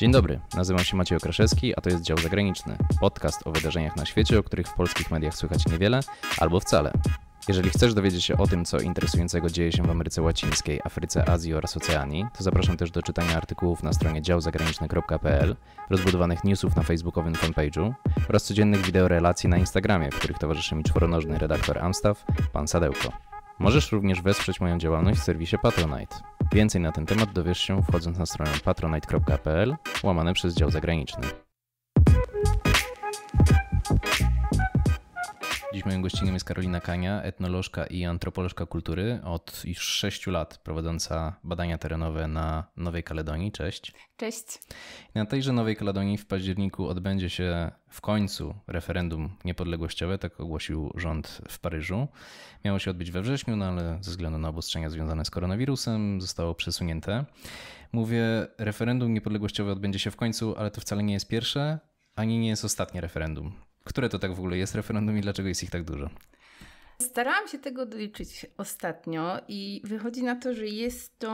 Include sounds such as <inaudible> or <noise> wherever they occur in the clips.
Dzień dobry, nazywam się Maciej Okraszewski, a to jest Dział Zagraniczny, podcast o wydarzeniach na świecie, o których w polskich mediach słychać niewiele albo wcale. Jeżeli chcesz dowiedzieć się o tym, co interesującego dzieje się w Ameryce Łacińskiej, Afryce, Azji oraz Oceanii, to zapraszam też do czytania artykułów na stronie działzagraniczny.pl, rozbudowanych newsów na facebookowym fanpage'u oraz codziennych wideorelacji na Instagramie, w których towarzyszy mi czworonożny redaktor Amstaff, pan Sadełko. Możesz również wesprzeć moją działalność w serwisie Patronite. Więcej na ten temat dowiesz się wchodząc na stronę patronite.pl łamane przez dział zagraniczny. Dziś moim gościem jest Karolina Kania, etnolożka i antropolożka kultury od już 6 lat prowadząca badania terenowe na Nowej Kaledonii. Cześć. Cześć. Na tejże Nowej Kaledonii w październiku odbędzie się w końcu referendum niepodległościowe, tak ogłosił rząd w Paryżu. Miało się odbyć we wrześniu, no ale ze względu na obostrzenia związane z koronawirusem zostało przesunięte. Mówię, referendum niepodległościowe odbędzie się w końcu, ale to wcale nie jest pierwsze, ani nie jest ostatnie referendum. Które to tak w ogóle jest referendum i dlaczego jest ich tak dużo? Starałam się tego doliczyć ostatnio i wychodzi na to, że jest to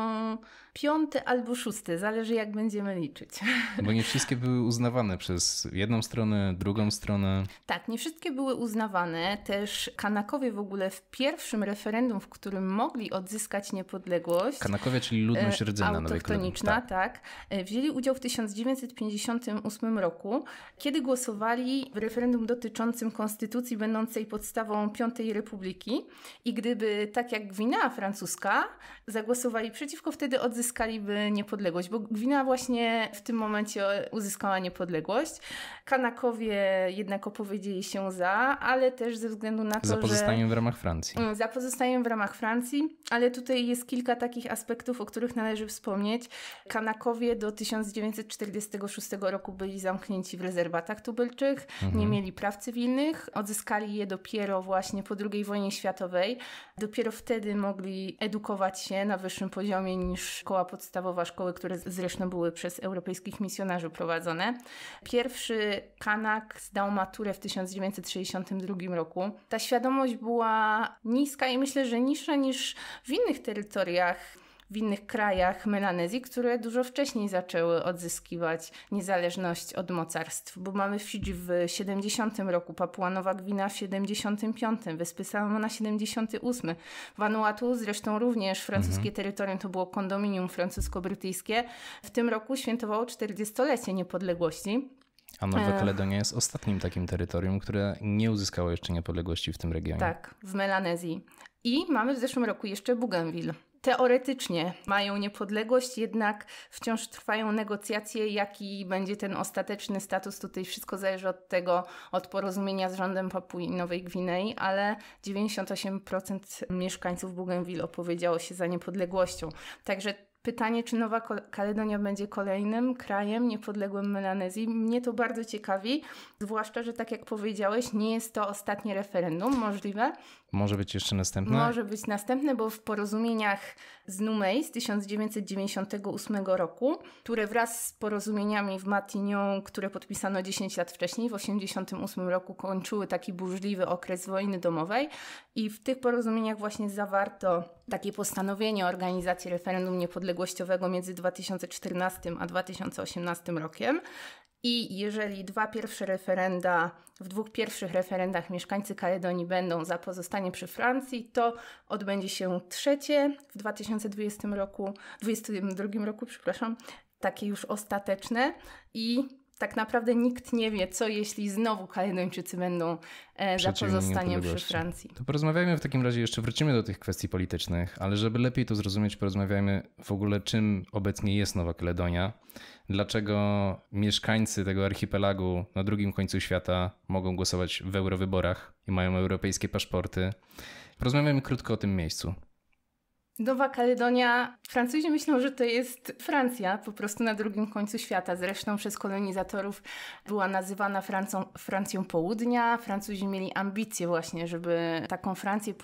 piąty albo szósty, zależy jak będziemy liczyć. <laughs> Bo nie wszystkie były uznawane przez jedną stronę, drugą stronę. Tak, nie wszystkie były uznawane. Też Kanakowie w ogóle w pierwszym referendum, w którym mogli odzyskać niepodległość. Kanakowie, czyli ludność e, rdzenna autochtoniczna, tak. tak. E, wzięli udział w 1958 roku, kiedy głosowali w referendum dotyczącym konstytucji będącej podstawą Piątej Republiki i gdyby tak jak Gwinea Francuska zagłosowali przeciwko, wtedy odzyskali uzyskaliby niepodległość, bo Gwinea właśnie w tym momencie uzyskała niepodległość. Kanakowie jednak opowiedzieli się za, ale też ze względu na to, za pozostaniem że... w ramach Francji. Mm, za pozostaniem w ramach Francji, ale tutaj jest kilka takich aspektów, o których należy wspomnieć. Kanakowie do 1946 roku byli zamknięci w rezerwatach tubylczych, mhm. nie mieli praw cywilnych, odzyskali je dopiero właśnie po II wojnie światowej. Dopiero wtedy mogli edukować się na wyższym poziomie niż szkoła szkoła podstawowa, szkoły, które zresztą były przez europejskich misjonarzy prowadzone. Pierwszy Kanak zdał maturę w 1962 roku. Ta świadomość była niska i myślę, że niższa niż w innych terytoriach w innych krajach Melanezji, które dużo wcześniej zaczęły odzyskiwać niezależność od mocarstw, bo mamy Fidżi w 70 roku, Papua Nowa Gwina w 75, Wyspy Salomona 78, Vanuatu zresztą również francuskie mhm. terytorium, to było kondominium francusko-brytyjskie. W tym roku świętowało 40-lecie niepodległości. A Nowa e. Kaledonia jest ostatnim takim terytorium, które nie uzyskało jeszcze niepodległości w tym regionie. Tak, w Melanezji. I mamy w zeszłym roku jeszcze Bougainville teoretycznie mają niepodległość, jednak wciąż trwają negocjacje, jaki będzie ten ostateczny status. Tutaj wszystko zależy od tego, od porozumienia z rządem Papui Nowej Gwinei, ale 98% mieszkańców Bougainville opowiedziało się za niepodległością. Także Pytanie, czy Nowa Kaledonia będzie kolejnym krajem niepodległym Melanezji? Mnie to bardzo ciekawi, zwłaszcza, że tak jak powiedziałeś, nie jest to ostatnie referendum możliwe. Może być jeszcze następne? Może być następne, bo w porozumieniach z Numei z 1998 roku, które wraz z porozumieniami w Matignon, które podpisano 10 lat wcześniej, w 1988 roku kończyły taki burzliwy okres wojny domowej i w tych porozumieniach właśnie zawarto takie postanowienie o organizacji referendum niepodległościowego między 2014 a 2018 rokiem i jeżeli dwa pierwsze referenda, w dwóch pierwszych referendach mieszkańcy Kaledonii będą za pozostanie przy Francji, to odbędzie się trzecie w 2020 roku, 2022 roku, przepraszam, takie już ostateczne i tak naprawdę nikt nie wie, co jeśli znowu Kaledończycy będą e, za pozostaniem przy Francji. To porozmawiajmy w takim razie, jeszcze wrócimy do tych kwestii politycznych, ale żeby lepiej to zrozumieć, porozmawiajmy w ogóle, czym obecnie jest Nowa Kaledonia dlaczego mieszkańcy tego archipelagu na drugim końcu świata mogą głosować w eurowyborach i mają europejskie paszporty. Porozmawiamy krótko o tym miejscu. Nowa Kaledonia, Francuzi myślą, że to jest Francja, po prostu na drugim końcu świata. Zresztą przez kolonizatorów była nazywana Francą, Francją Południa. Francuzi mieli ambicje właśnie, żeby taką Francję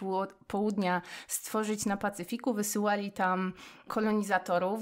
Południa stworzyć na Pacyfiku. Wysyłali tam kolonizatorów,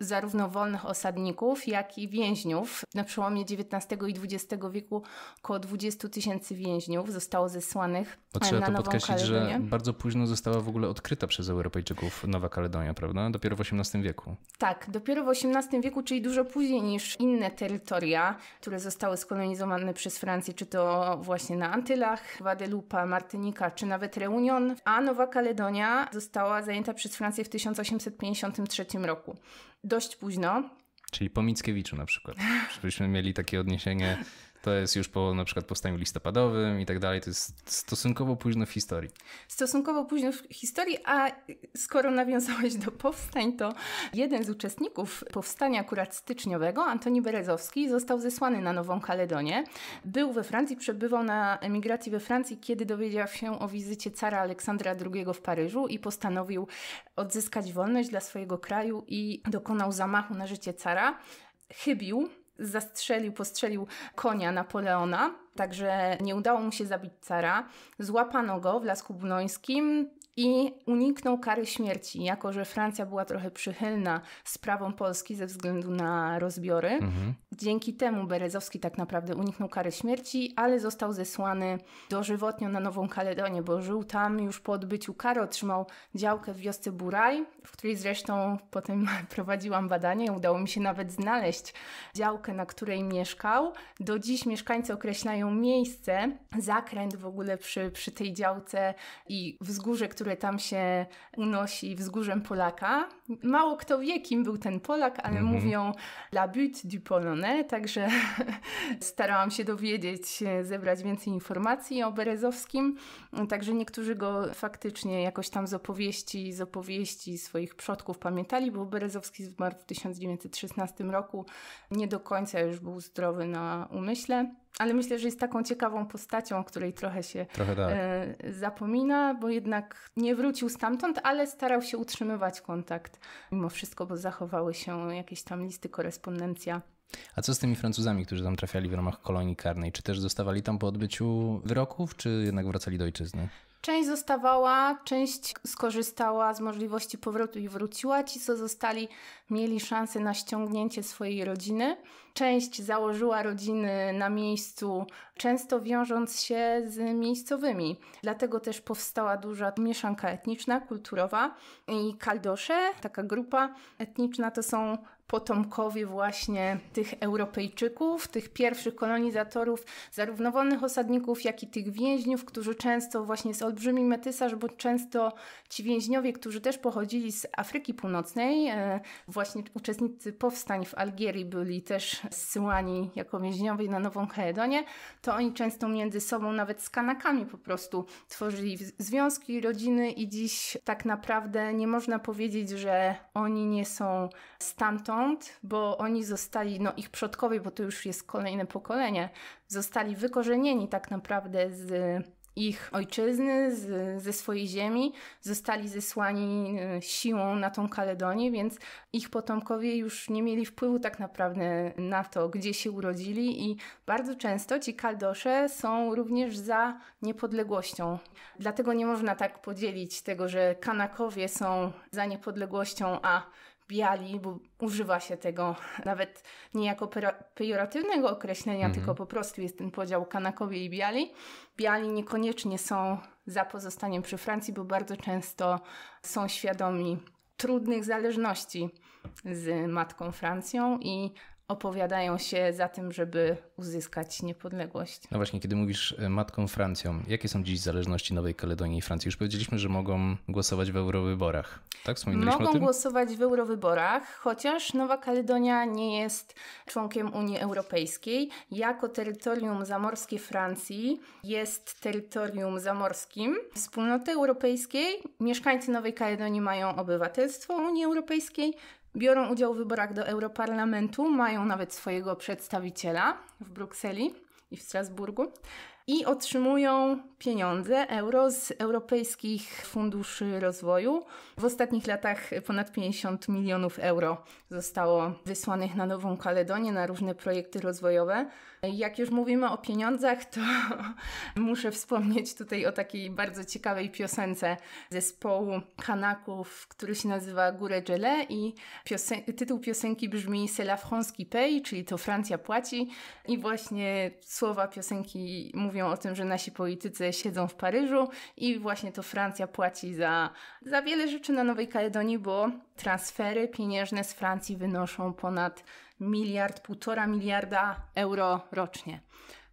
zarówno wolnych osadników, jak i więźniów. Na przełomie XIX i XX wieku około 20 tysięcy więźniów zostało zesłanych Potrzeba no na to Nową podkreślić, Kaledonię. że bardzo późno została w ogóle odkryta przez Europejczyków. Nowa Kaledonia, prawda? Dopiero w XVIII wieku. Tak, dopiero w XVIII wieku, czyli dużo później niż inne terytoria, które zostały skolonizowane przez Francję, czy to właśnie na Antylach, Guadalupe, Martynika, czy nawet Reunion, a Nowa Kaledonia została zajęta przez Francję w 1853 roku. Dość późno. Czyli po Mickiewiczu na przykład, żebyśmy mieli takie odniesienie to jest już po na przykład powstaniu listopadowym i tak dalej. To jest stosunkowo późno w historii. Stosunkowo późno w historii, a skoro nawiązałeś do powstań, to jeden z uczestników powstania akurat styczniowego, Antoni Berezowski, został zesłany na Nową Kaledonię. Był we Francji, przebywał na emigracji we Francji, kiedy dowiedział się o wizycie cara Aleksandra II w Paryżu i postanowił odzyskać wolność dla swojego kraju i dokonał zamachu na życie cara. Chybił, zastrzelił, postrzelił konia Napoleona, także nie udało mu się zabić cara. Złapano go w Lasku Bunońskim, i uniknął kary śmierci, jako że Francja była trochę przychylna sprawą Polski ze względu na rozbiory. Mhm. Dzięki temu Berezowski tak naprawdę uniknął kary śmierci, ale został zesłany dożywotnio na Nową Kaledonię, bo żył tam już po odbyciu kary, otrzymał działkę w wiosce Buraj, w której zresztą potem <laughs> prowadziłam badanie, udało mi się nawet znaleźć działkę, na której mieszkał. Do dziś mieszkańcy określają miejsce, zakręt w ogóle przy, przy tej działce i wzgórze, które który tam się unosi wzgórzem Polaka. Mało kto wie, kim był ten Polak, ale mm -hmm. mówią La Butte du Polonais, także <laughs> starałam się dowiedzieć, zebrać więcej informacji o Berezowskim. Także niektórzy go faktycznie jakoś tam z opowieści, z opowieści swoich przodków pamiętali, bo Berezowski zmarł w 1916 roku. Nie do końca już był zdrowy na umyśle ale myślę, że jest taką ciekawą postacią, o której trochę się trochę tak. E, zapomina, bo jednak nie wrócił stamtąd, ale starał się utrzymywać kontakt mimo wszystko, bo zachowały się jakieś tam listy, korespondencja. A co z tymi Francuzami, którzy tam trafiali w ramach kolonii karnej? Czy też zostawali tam po odbyciu wyroków, czy jednak wracali do ojczyzny? Część zostawała, część skorzystała z możliwości powrotu i wróciła. Ci, co zostali, mieli szansę na ściągnięcie swojej rodziny. Część założyła rodziny na miejscu, często wiążąc się z miejscowymi. Dlatego też powstała duża mieszanka etniczna, kulturowa i kaldosze, taka grupa etniczna to są potomkowie właśnie tych Europejczyków, tych pierwszych kolonizatorów, zarówno wolnych osadników, jak i tych więźniów, którzy często właśnie z olbrzymi metysarz, bo często ci więźniowie, którzy też pochodzili z Afryki Północnej, e, właśnie uczestnicy powstań w Algierii byli też zsyłani jako więźniowie na Nową Kaledonię, to oni często między sobą, nawet z Kanakami po prostu tworzyli związki, rodziny i dziś tak naprawdę nie można powiedzieć, że oni nie są stamtąd, bo oni zostali, no ich przodkowie, bo to już jest kolejne pokolenie, zostali wykorzenieni tak naprawdę z ich ojczyzny, z, ze swojej ziemi, zostali zesłani e, siłą na tą Kaledonię, więc ich potomkowie już nie mieli wpływu tak naprawdę na to, gdzie się urodzili i bardzo często ci Kaldosze są również za niepodległością. Dlatego nie można tak podzielić tego, że Kanakowie są za niepodległością, a biali, bo używa się tego <laughs> nawet nie jako pejoratywnego określenia, mhm. tylko po prostu jest ten podział kanakowie i biali. Biali niekoniecznie są za pozostaniem przy Francji, bo bardzo często są świadomi trudnych zależności z matką Francją i opowiadają się za tym, żeby uzyskać niepodległość. No właśnie, kiedy mówisz e, matką Francją, jakie są dziś zależności Nowej Kaledonii i Francji? Już powiedzieliśmy, że mogą głosować w eurowyborach. Tak, wspominaliśmy mogą głosować w eurowyborach, chociaż Nowa Kaledonia nie jest członkiem Unii Europejskiej. Jako terytorium zamorskie Francji jest terytorium zamorskim Wspólnoty Europejskiej. Mieszkańcy Nowej Kaledonii mają obywatelstwo Unii Europejskiej, biorą udział w wyborach do Europarlamentu, mają nawet swojego przedstawiciela w Brukseli i w Strasburgu i otrzymują pieniądze, euro z europejskich funduszy rozwoju. W ostatnich latach ponad 50 milionów euro zostało wysłanych na Nową Kaledonię na różne projekty rozwojowe. Jak już mówimy o pieniądzach, to <laughs> muszę wspomnieć tutaj o takiej bardzo ciekawej piosence zespołu Kanaków, który się nazywa Gure Gele i piosen tytuł piosenki brzmi C'est la France qui paye, czyli to Francja płaci i właśnie słowa piosenki mówią o tym, że nasi politycy siedzą w Paryżu i właśnie to Francja płaci za, za wiele rzeczy na Nowej Kaledonii, bo transfery pieniężne z Francji wynoszą ponad miliard, półtora miliarda euro rocznie.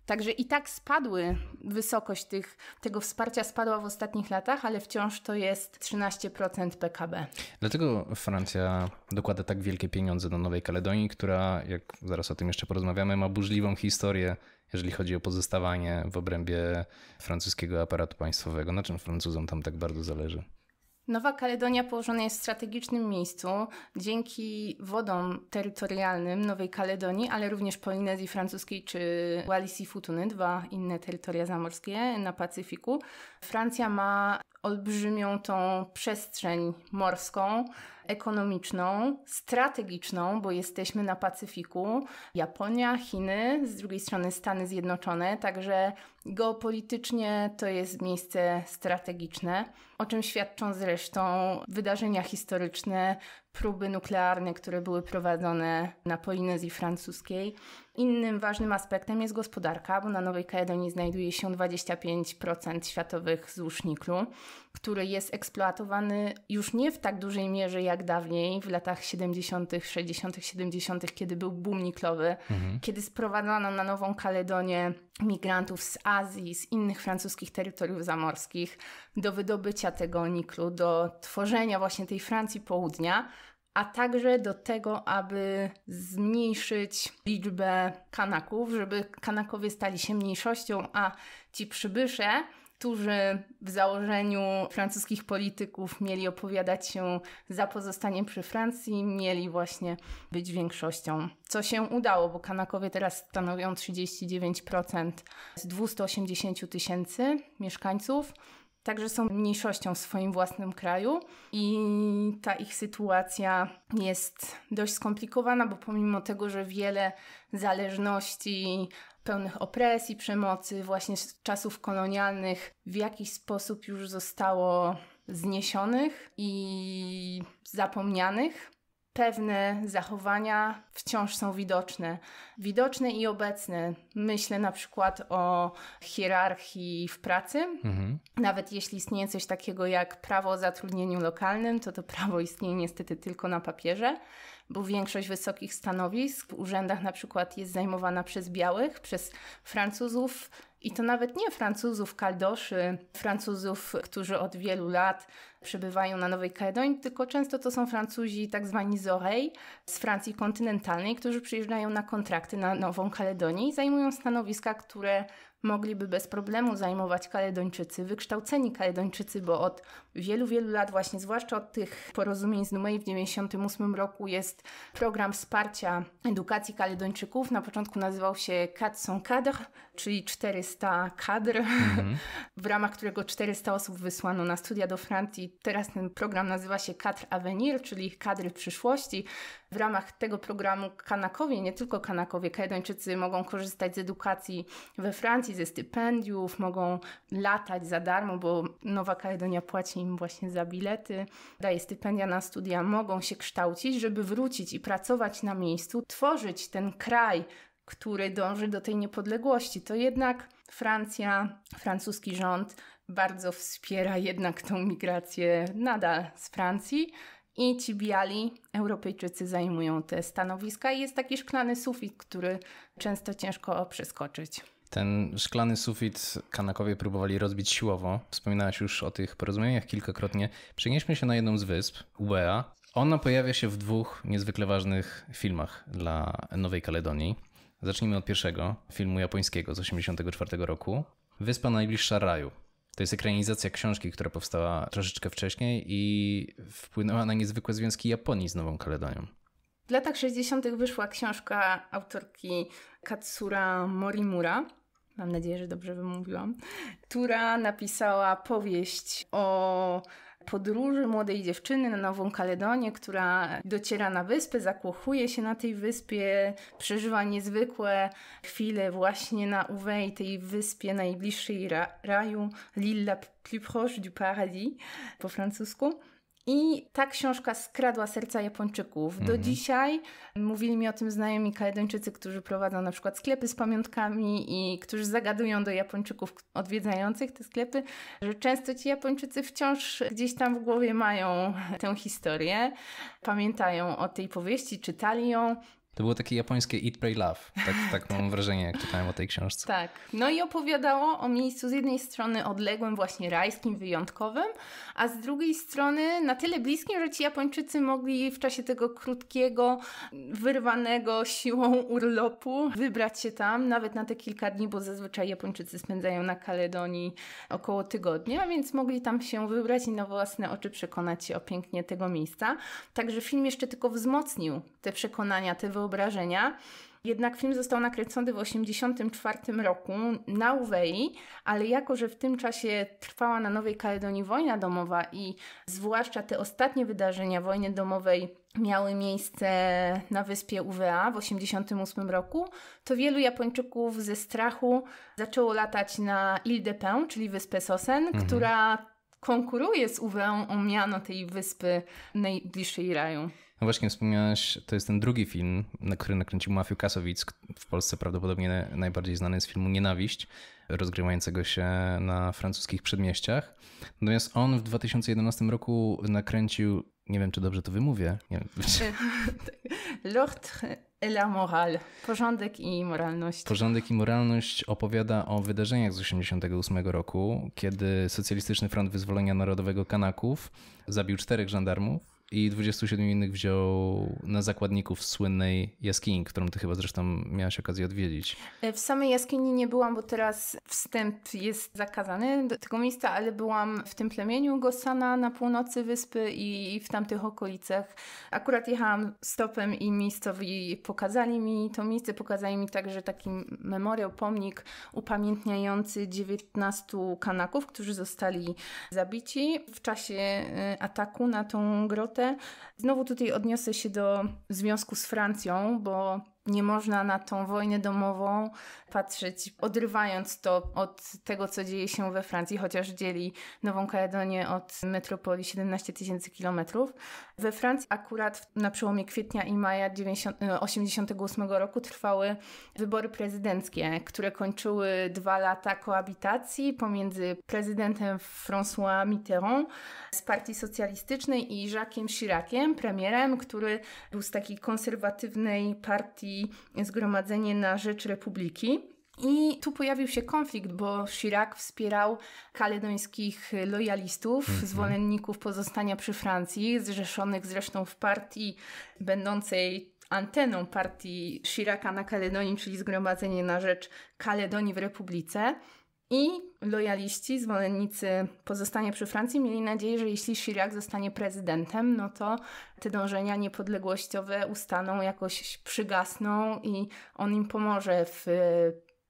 Także i tak spadły, wysokość tych, tego wsparcia spadła w ostatnich latach, ale wciąż to jest 13% PKB. Dlaczego Francja dokłada tak wielkie pieniądze do Nowej Kaledonii, która, jak zaraz o tym jeszcze porozmawiamy, ma burzliwą historię, jeżeli chodzi o pozostawanie w obrębie francuskiego aparatu państwowego? Na czym Francuzom tam tak bardzo zależy? Nowa Kaledonia położona jest w strategicznym miejscu dzięki wodom terytorialnym Nowej Kaledonii, ale również Polinezji Francuskiej czy Wallis i Futuny, dwa inne terytoria zamorskie na Pacyfiku. Francja ma olbrzymią tą przestrzeń morską, ekonomiczną, strategiczną, bo jesteśmy na Pacyfiku, Japonia, Chiny, z drugiej strony Stany Zjednoczone, także geopolitycznie to jest miejsce strategiczne, o czym świadczą zresztą wydarzenia historyczne, próby nuklearne, które były prowadzone na Polinezji Francuskiej. Innym ważnym aspektem jest gospodarka, bo na Nowej Kaledonii znajduje się 25% światowych złóż niklu, który jest eksploatowany już nie w tak dużej mierze jak dawniej, w latach 70., 60., 70., kiedy był boom niklowy, mhm. kiedy sprowadzano na Nową Kaledonię migrantów z Azji, z innych francuskich terytoriów zamorskich do wydobycia tego niklu, do tworzenia właśnie tej Francji Południa, a także do tego, aby zmniejszyć liczbę kanaków, żeby kanakowie stali się mniejszością, a ci przybysze którzy w założeniu francuskich polityków mieli opowiadać się za pozostaniem przy Francji, mieli właśnie być większością. Co się udało, bo Kanakowie teraz stanowią 39% z 280 tysięcy mieszkańców także są mniejszością w swoim własnym kraju i ta ich sytuacja jest dość skomplikowana, bo pomimo tego, że wiele zależności pełnych opresji, przemocy, właśnie z czasów kolonialnych w jakiś sposób już zostało zniesionych i zapomnianych, pewne zachowania wciąż są widoczne. Widoczne i obecne. Myślę na przykład o hierarchii w pracy. Mhm. Nawet jeśli istnieje coś takiego jak prawo o zatrudnieniu lokalnym, to to prawo istnieje niestety tylko na papierze, bo większość wysokich stanowisk w urzędach na przykład jest zajmowana przez białych, przez Francuzów, i to nawet nie Francuzów kaldoszy, Francuzów, którzy od wielu lat przybywają na Nowej Kaledonii, tylko często to są Francuzi tak zwani Zorej z Francji kontynentalnej, którzy przyjeżdżają na kontrakty na Nową Kaledonię i zajmują stanowiska, które mogliby bez problemu zajmować Kaledończycy, wykształceni Kaledończycy, bo od wielu, wielu lat, właśnie zwłaszcza od tych porozumień z Numei w 1998 roku, jest program wsparcia edukacji Kaledończyków. Na początku nazywał się Katson Kadr, czyli 400 kadr, mhm. <laughs> w ramach którego 400 osób wysłano na studia do Francji. Teraz ten program nazywa się Kadr Avenir, czyli kadry przyszłości w ramach tego programu Kanakowie, nie tylko Kanakowie, Kanadyjczycy mogą korzystać z edukacji we Francji, ze stypendiów, mogą latać za darmo, bo Nowa Kaledonia płaci im właśnie za bilety, daje stypendia na studia, mogą się kształcić, żeby wrócić i pracować na miejscu, tworzyć ten kraj, który dąży do tej niepodległości. To jednak Francja, francuski rząd bardzo wspiera jednak tą migrację nadal z Francji i ci biali Europejczycy zajmują te stanowiska i jest taki szklany sufit, który często ciężko przeskoczyć. Ten szklany sufit Kanakowie próbowali rozbić siłowo. Wspominałaś już o tych porozumieniach kilkakrotnie. Przenieśmy się na jedną z wysp, Ubea. Ona pojawia się w dwóch niezwykle ważnych filmach dla Nowej Kaledonii. Zacznijmy od pierwszego, filmu japońskiego z 1984 roku. Wyspa najbliższa raju. To jest ekranizacja książki, która powstała troszeczkę wcześniej i wpłynęła na niezwykłe związki Japonii z Nową Kaledonią. W latach 60. wyszła książka autorki Katsura Morimura, mam nadzieję, że dobrze wymówiłam, która napisała powieść o podróży młodej dziewczyny na Nową Kaledonię, która dociera na wyspę, zakłochuje się na tej wyspie, przeżywa niezwykłe chwile właśnie na Uwej, tej wyspie najbliższej ra raju, Lille la plus proche du paradis po francusku. I ta książka skradła serca Japończyków. Do mhm. dzisiaj mówili mi o tym znajomi Kaledończycy, którzy prowadzą na przykład sklepy z pamiątkami i którzy zagadują do Japończyków odwiedzających te sklepy, że często ci Japończycy wciąż gdzieś tam w głowie mają tę historię, pamiętają o tej powieści, czytali ją, to było takie japońskie Eat, Pray, Love. Tak, tak mam tak. wrażenie, jak czytałem o tej książce. Tak. No i opowiadało o miejscu z jednej strony odległym, właśnie rajskim, wyjątkowym, a z drugiej strony na tyle bliskim, że ci Japończycy mogli w czasie tego krótkiego, wyrwanego siłą urlopu wybrać się tam, nawet na te kilka dni, bo zazwyczaj Japończycy spędzają na Kaledonii około tygodnia, więc mogli tam się wybrać i na własne oczy przekonać się o pięknie tego miejsca. Także film jeszcze tylko wzmocnił te przekonania, te wyobrażenia wyobrażenia. Jednak film został nakręcony w 1984 roku na Uwei, ale jako, że w tym czasie trwała na Nowej Kaledonii wojna domowa i zwłaszcza te ostatnie wydarzenia wojny domowej miały miejsce na wyspie Uwea w 1988 roku, to wielu Japończyków ze strachu zaczęło latać na Ile de Pin, czyli wyspę Sosen, mhm. która konkuruje z Uweą o miano tej wyspy najbliższej raju. No właśnie wspomniałeś, to jest ten drugi film, na który nakręcił Mafiu Kasowic, w Polsce prawdopodobnie najbardziej znany z filmu Nienawiść, rozgrywającego się na francuskich przedmieściach. Natomiast on w 2011 roku nakręcił, nie wiem czy dobrze to wymówię. Nie wiem. L'ordre <laughs> et la morale. Porządek i moralność. Porządek i moralność opowiada o wydarzeniach z 1988 roku, kiedy Socjalistyczny Front Wyzwolenia Narodowego Kanaków zabił czterech żandarmów i 27 innych wziął na zakładników słynnej jaskini, którą ty chyba zresztą miałaś okazję odwiedzić. E, w samej jaskini nie byłam, bo teraz wstęp jest zakazany do tego miejsca, ale byłam w tym plemieniu Gosana na północy wyspy i w tamtych okolicach. Akurat jechałam stopem i miejscowi pokazali mi to miejsce, pokazali mi także taki memoriał, pomnik upamiętniający 19 kanaków, którzy zostali zabici w czasie e, ataku na tą grotę Znowu tutaj odniosę się do związku z Francją, bo nie można na tą wojnę domową patrzeć, odrywając to od tego, co dzieje się we Francji, chociaż dzieli Nową Kaledonię od metropolii 17 tysięcy kilometrów. We Francji akurat na przełomie kwietnia i maja 1988 e, roku trwały wybory prezydenckie, które kończyły dwa lata koabitacji pomiędzy prezydentem François Mitterrand z partii socjalistycznej i Jacquesem Chiraciem, premierem, który był z takiej konserwatywnej partii Zgromadzenie na Rzecz Republiki. I tu pojawił się konflikt, bo Chirac wspierał kaledońskich lojalistów, mm -hmm. zwolenników pozostania przy Francji, zrzeszonych zresztą w partii będącej anteną partii Chiraca na Kaledonii, czyli Zgromadzenie na Rzecz Kaledonii w Republice. I lojaliści, zwolennicy pozostania przy Francji mieli nadzieję, że jeśli Chirac zostanie prezydentem, no to te dążenia niepodległościowe ustaną, jakoś przygasną i on im pomoże w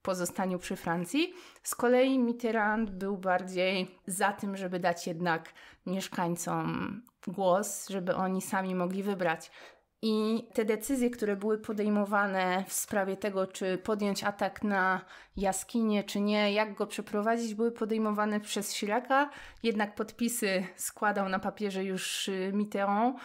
pozostaniu przy Francji. Z kolei Mitterrand był bardziej za tym, żeby dać jednak mieszkańcom głos, żeby oni sami mogli wybrać. I te decyzje, które były podejmowane w sprawie tego, czy podjąć atak na jaskinię, czy nie, jak go przeprowadzić, były podejmowane przez Siraka. Jednak podpisy składał na papierze już y, Mitterrand,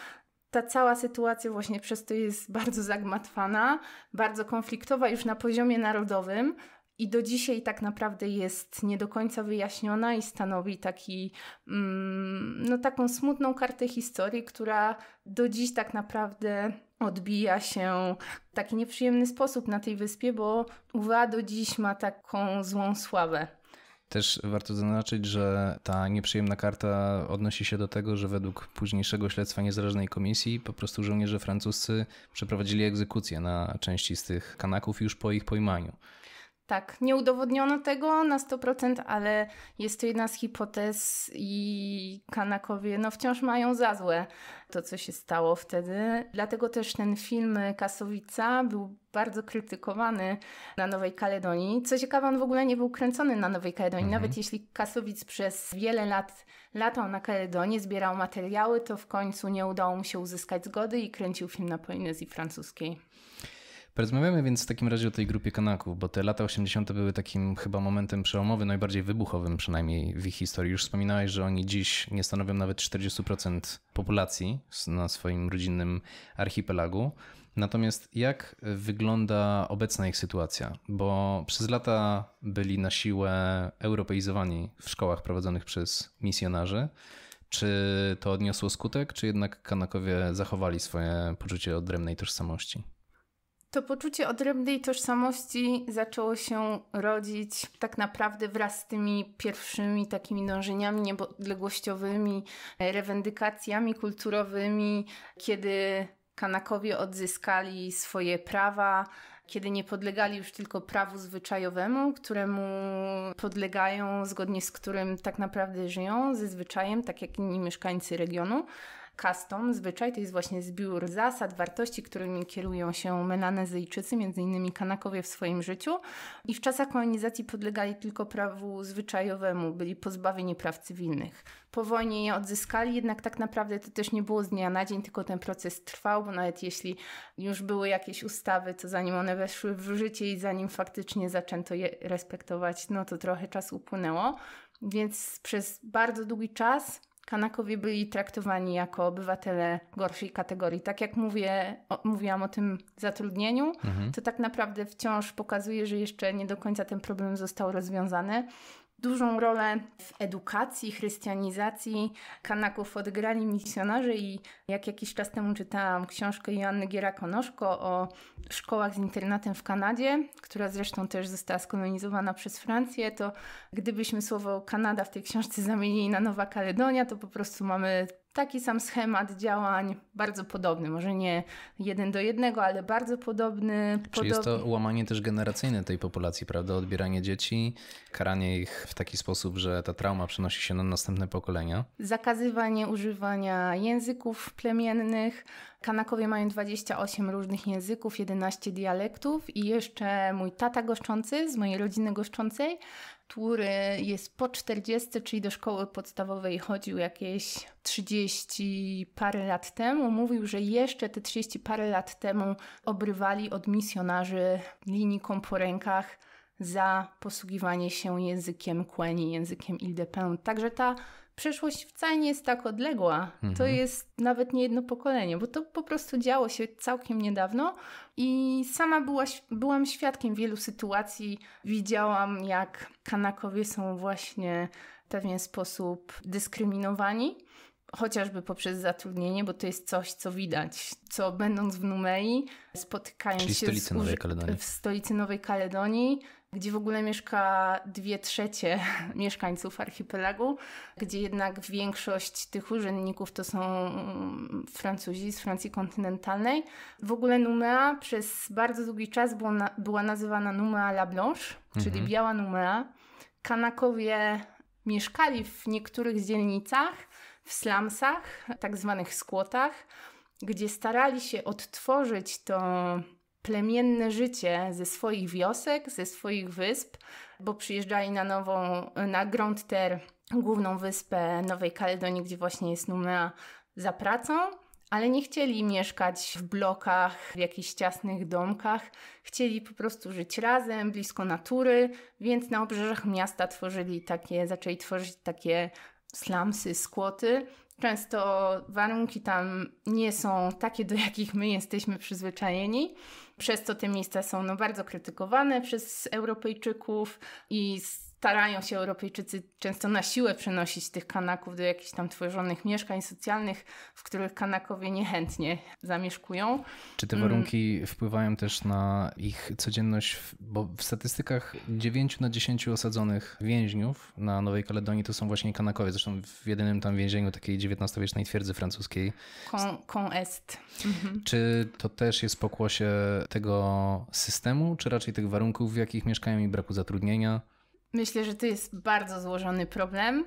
ta cała sytuacja właśnie przez to jest bardzo zagmatwana, bardzo konfliktowa już na poziomie narodowym, i do dzisiaj tak naprawdę jest nie do końca wyjaśniona i stanowi taki, mm, no, taką smutną kartę historii, która do dziś tak naprawdę odbija się w taki nieprzyjemny sposób na tej wyspie, bo UWA do dziś ma taką złą sławę. Też warto zaznaczyć, że ta nieprzyjemna karta odnosi się do tego, że według późniejszego śledztwa niezależnej komisji po prostu żołnierze francuscy przeprowadzili egzekucję na części z tych kanaków już po ich pojmaniu. Tak, nie udowodniono tego na 100%, ale jest to jedna z hipotez i Kanakowie no, wciąż mają za złe to, co się stało wtedy. Dlatego też ten film Kasowica był bardzo krytykowany na Nowej Kaledonii. Co ciekawe, on w ogóle nie był kręcony na Nowej Kaledonii. Mhm. Nawet jeśli Kasowic przez wiele lat latał na Kaledonii, zbierał materiały, to w końcu nie udało mu się uzyskać zgody i kręcił film na Polinezji Francuskiej. Porozmawiamy więc w takim razie o tej grupie Kanaków, bo te lata 80. były takim chyba momentem przełomowym, najbardziej wybuchowym przynajmniej w ich historii. Już wspominałeś, że oni dziś nie stanowią nawet 40% populacji na swoim rodzinnym archipelagu. Natomiast jak wygląda obecna ich sytuacja? Bo przez lata byli na siłę europeizowani w szkołach prowadzonych przez misjonarzy. Czy to odniosło skutek, czy jednak Kanakowie zachowali swoje poczucie odrębnej tożsamości? To poczucie odrębnej tożsamości zaczęło się rodzić tak naprawdę wraz z tymi pierwszymi takimi dążeniami niepodległościowymi, e, rewendykacjami kulturowymi, kiedy Kanakowie odzyskali swoje prawa, kiedy nie podlegali już tylko prawu zwyczajowemu, któremu podlegają, zgodnie z którym tak naprawdę żyją, ze zwyczajem, tak jak inni mieszkańcy regionu, custom, zwyczaj, to jest właśnie zbiór zasad, wartości, którymi kierują się Melanezyjczycy, między innymi Kanakowie w swoim życiu. I w czasach kolonizacji podlegali tylko prawu zwyczajowemu, byli pozbawieni praw cywilnych. Po wojnie je odzyskali, jednak tak naprawdę to też nie było z dnia na dzień, tylko ten proces trwał, bo nawet jeśli już były jakieś ustawy, to zanim one weszły w życie i zanim faktycznie zaczęto je respektować, no to trochę czasu upłynęło. Więc przez bardzo długi czas Kanakowie byli traktowani jako obywatele gorszej kategorii. Tak jak mówię, o, mówiłam o tym zatrudnieniu, mhm. to tak naprawdę wciąż pokazuje, że jeszcze nie do końca ten problem został rozwiązany dużą rolę w edukacji, chrystianizacji Kanaków odgrali misjonarze i jak jakiś czas temu czytałam książkę Joanny Giera-Konoszko o szkołach z internatem w Kanadzie, która zresztą też została skolonizowana przez Francję, to gdybyśmy słowo Kanada w tej książce zamienili na Nowa Kaledonia, to po prostu mamy taki sam schemat działań, bardzo podobny, może nie jeden do jednego, ale bardzo podobny. Czy podobny. jest to łamanie też generacyjne tej populacji, prawda? Odbieranie dzieci, karanie ich w taki sposób, że ta trauma przenosi się na następne pokolenia. Zakazywanie używania języków plemiennych. Kanakowie mają 28 różnych języków, 11 dialektów i jeszcze mój tata goszczący z mojej rodziny goszczącej który jest po 40, czyli do szkoły podstawowej chodził jakieś 30 parę lat temu, mówił, że jeszcze te 30 parę lat temu obrywali od misjonarzy linijką po rękach za posługiwanie się językiem Kweni, językiem Ildepę. Także ta przeszłość wcale nie jest tak odległa. Mhm. To jest nawet nie jedno pokolenie, bo to po prostu działo się całkiem niedawno, i sama była, byłam świadkiem wielu sytuacji. Widziałam, jak Kanakowie są właśnie w pewien sposób dyskryminowani chociażby poprzez zatrudnienie, bo to jest coś, co widać, co będąc w Numei, spotykając Czyli się stolicy z Nowej Kaledonii. w stolicy Nowej Kaledonii gdzie w ogóle mieszka dwie trzecie <laughs> mieszkańców archipelagu, gdzie jednak większość tych urzędników to są mm, Francuzi z Francji kontynentalnej. W ogóle Numea przez bardzo długi czas była, na, była nazywana Numea la Blanche, mhm. czyli biała Numea. Kanakowie mieszkali w niektórych dzielnicach, w slumsach, tak zwanych skłotach, gdzie starali się odtworzyć to plemienne życie ze swoich wiosek, ze swoich wysp, bo przyjeżdżali na nową, na Grand Terre, główną wyspę Nowej Kaledonii, gdzie właśnie jest Numea, za pracą, ale nie chcieli mieszkać w blokach, w jakichś ciasnych domkach. Chcieli po prostu żyć razem, blisko natury, więc na obrzeżach miasta tworzyli takie, zaczęli tworzyć takie slumsy, skłoty, Często warunki tam nie są takie, do jakich my jesteśmy przyzwyczajeni, przez co te miejsca są no, bardzo krytykowane przez Europejczyków i starają się Europejczycy często na siłę przenosić tych kanaków do jakichś tam tworzonych mieszkań socjalnych, w których kanakowie niechętnie zamieszkują. Czy te mm. warunki mm. wpływają też na ich codzienność? Bo w statystykach 9 na 10 osadzonych więźniów na Nowej Kaledonii to są właśnie kanakowie. Zresztą w jedynym tam więzieniu takiej XIX-wiecznej twierdzy francuskiej. Con, con est. Mhm. Czy to też jest pokłosie tego systemu, czy raczej tych warunków, w jakich mieszkają i braku zatrudnienia? Myślę, że to jest bardzo złożony problem.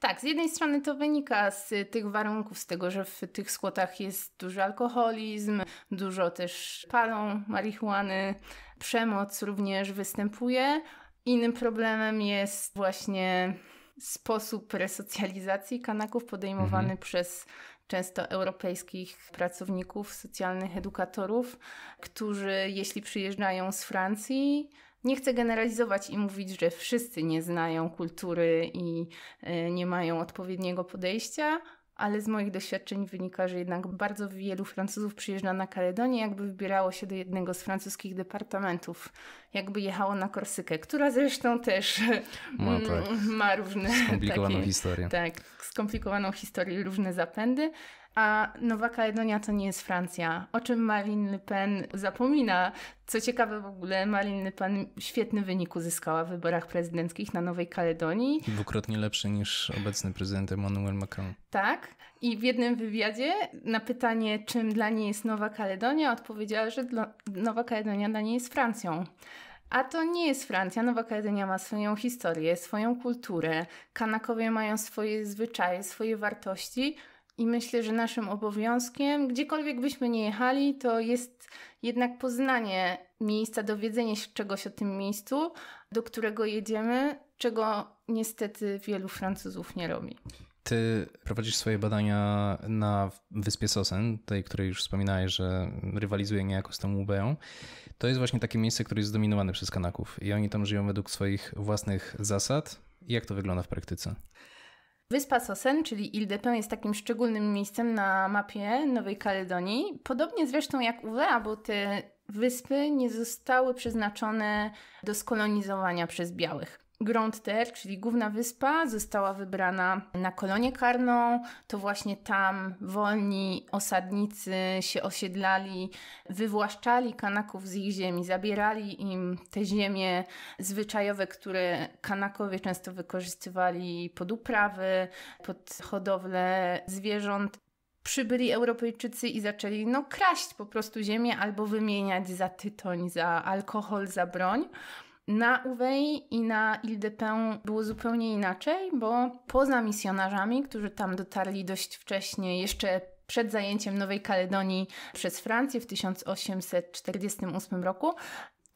Tak, z jednej strony to wynika z tych warunków, z tego, że w tych skłotach jest duży alkoholizm, dużo też palą marihuany, przemoc również występuje. Innym problemem jest właśnie sposób resocjalizacji kanaków podejmowany mhm. przez często europejskich pracowników socjalnych, edukatorów, którzy jeśli przyjeżdżają z Francji, nie chcę generalizować i mówić, że wszyscy nie znają kultury i e, nie mają odpowiedniego podejścia, ale z moich doświadczeń wynika, że jednak bardzo wielu Francuzów przyjeżdża na Kaledonię, jakby wybierało się do jednego z francuskich departamentów, jakby jechało na Korsykę, która zresztą też <laughs> ma, mm, tak. ma różne. Skomplikowaną takie, historię. Tak, skomplikowaną historię, różne zapędy, a Nowa Kaledonia to nie jest Francja, o czym Marine Le Pen zapomina. Co ciekawe w ogóle, Marine Le Pen świetny wynik uzyskała w wyborach prezydenckich na Nowej Kaledonii. Dwukrotnie lepszy niż obecny prezydent Emmanuel Macron. Tak. I w jednym wywiadzie na pytanie, czym dla niej jest Nowa Kaledonia, odpowiedziała, że Nowa Kaledonia dla niej jest Francją. A to nie jest Francja. Nowa Kaledonia ma swoją historię, swoją kulturę. Kanakowie mają swoje zwyczaje, swoje wartości – i myślę, że naszym obowiązkiem, gdziekolwiek byśmy nie jechali, to jest jednak poznanie miejsca, dowiedzenie się czegoś o tym miejscu, do którego jedziemy, czego niestety wielu Francuzów nie robi. Ty prowadzisz swoje badania na wyspie Sosen, tej, której już wspominałeś, że rywalizuje niejako z tą Ubeą. To jest właśnie takie miejsce, które jest zdominowane przez Kanaków i oni tam żyją według swoich własnych zasad. Jak to wygląda w praktyce? Wyspa Sosen, czyli Ile de Pin, jest takim szczególnym miejscem na mapie Nowej Kaledonii. Podobnie zresztą jak Ulea, bo te wyspy nie zostały przeznaczone do skolonizowania przez białych. Grand Terre, czyli główna wyspa, została wybrana na kolonię karną. To właśnie tam wolni osadnicy się osiedlali, wywłaszczali Kanaków z ich ziemi, zabierali im te ziemie zwyczajowe, które Kanakowie często wykorzystywali pod uprawy, pod hodowlę zwierząt przybyli Europejczycy i zaczęli no, kraść po prostu ziemię albo wymieniać za tytoń, za alkohol, za broń. Na Uwei i na Ildepę było zupełnie inaczej, bo poza misjonarzami, którzy tam dotarli dość wcześnie, jeszcze przed zajęciem Nowej Kaledonii przez Francję w 1848 roku,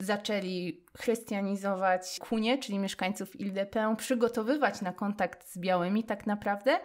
zaczęli chrystianizować Kunie, czyli mieszkańców Ildepę, przygotowywać na kontakt z białymi tak naprawdę,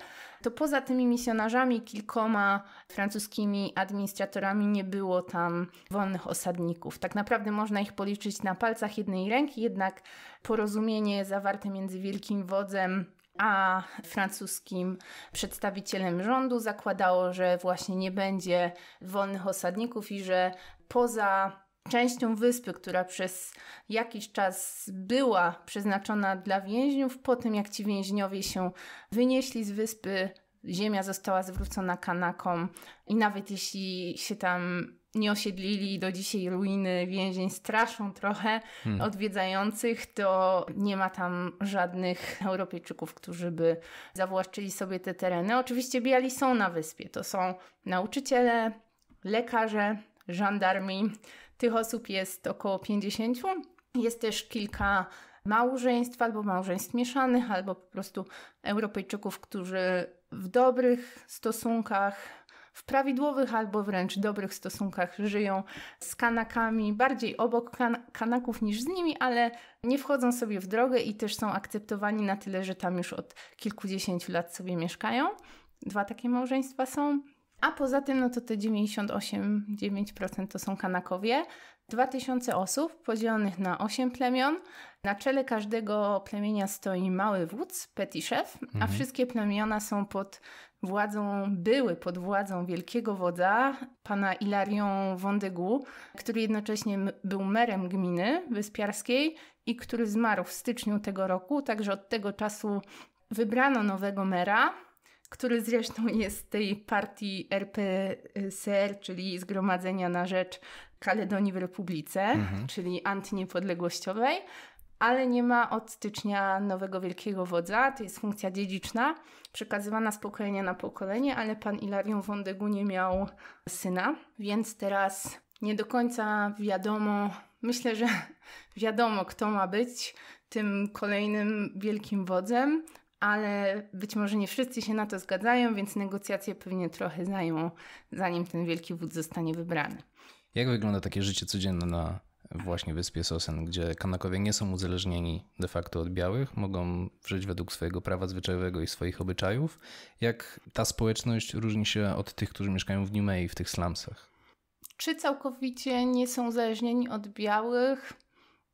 to poza tymi misjonarzami, kilkoma francuskimi administratorami nie było tam wolnych osadników. Tak naprawdę można ich policzyć na palcach jednej ręki, jednak porozumienie zawarte między wielkim wodzem a francuskim przedstawicielem rządu zakładało, że właśnie nie będzie wolnych osadników i że poza częścią wyspy, która przez jakiś czas była przeznaczona dla więźniów. Po tym, jak ci więźniowie się wynieśli z wyspy, ziemia została zwrócona kanakom i nawet jeśli się tam nie osiedlili do dzisiaj ruiny więzień straszą trochę hmm. odwiedzających, to nie ma tam żadnych Europejczyków, którzy by zawłaszczyli sobie te tereny. Oczywiście biali są na wyspie. To są nauczyciele, lekarze, żandarmi, tych osób jest około 50. Jest też kilka małżeństw, albo małżeństw mieszanych, albo po prostu Europejczyków, którzy w dobrych stosunkach w prawidłowych albo wręcz dobrych stosunkach żyją z kanakami, bardziej obok kan kanaków niż z nimi, ale nie wchodzą sobie w drogę i też są akceptowani na tyle, że tam już od kilkudziesięciu lat sobie mieszkają. Dwa takie małżeństwa są. A poza tym, no to te 98,9% to są Kanakowie. 2000 osób podzielonych na 8 plemion. Na czele każdego plemienia stoi mały wódz, petiszew, mhm. a wszystkie plemiona są pod władzą, były pod władzą wielkiego wodza, pana Ilarią Wondegu, który jednocześnie był merem gminy wyspiarskiej i który zmarł w styczniu tego roku, także od tego czasu wybrano nowego mera który zresztą jest z tej partii RPCR, czyli Zgromadzenia na Rzecz Kaledonii w Republice, mhm. czyli antyniepodległościowej, ale nie ma od stycznia nowego wielkiego wodza. To jest funkcja dziedziczna, przekazywana z pokolenia na pokolenie, ale pan Ilarion Wondegu nie miał syna, więc teraz nie do końca wiadomo, myślę, że <laughs> wiadomo, kto ma być tym kolejnym wielkim wodzem ale być może nie wszyscy się na to zgadzają, więc negocjacje pewnie trochę zajmą, zanim ten wielki wódz zostanie wybrany. Jak wygląda takie życie codzienne na właśnie wyspie Sosen, gdzie Kanakowie nie są uzależnieni de facto od białych, mogą żyć według swojego prawa zwyczajowego i swoich obyczajów? Jak ta społeczność różni się od tych, którzy mieszkają w Niumei, w tych slumsach? Czy całkowicie nie są uzależnieni od białych?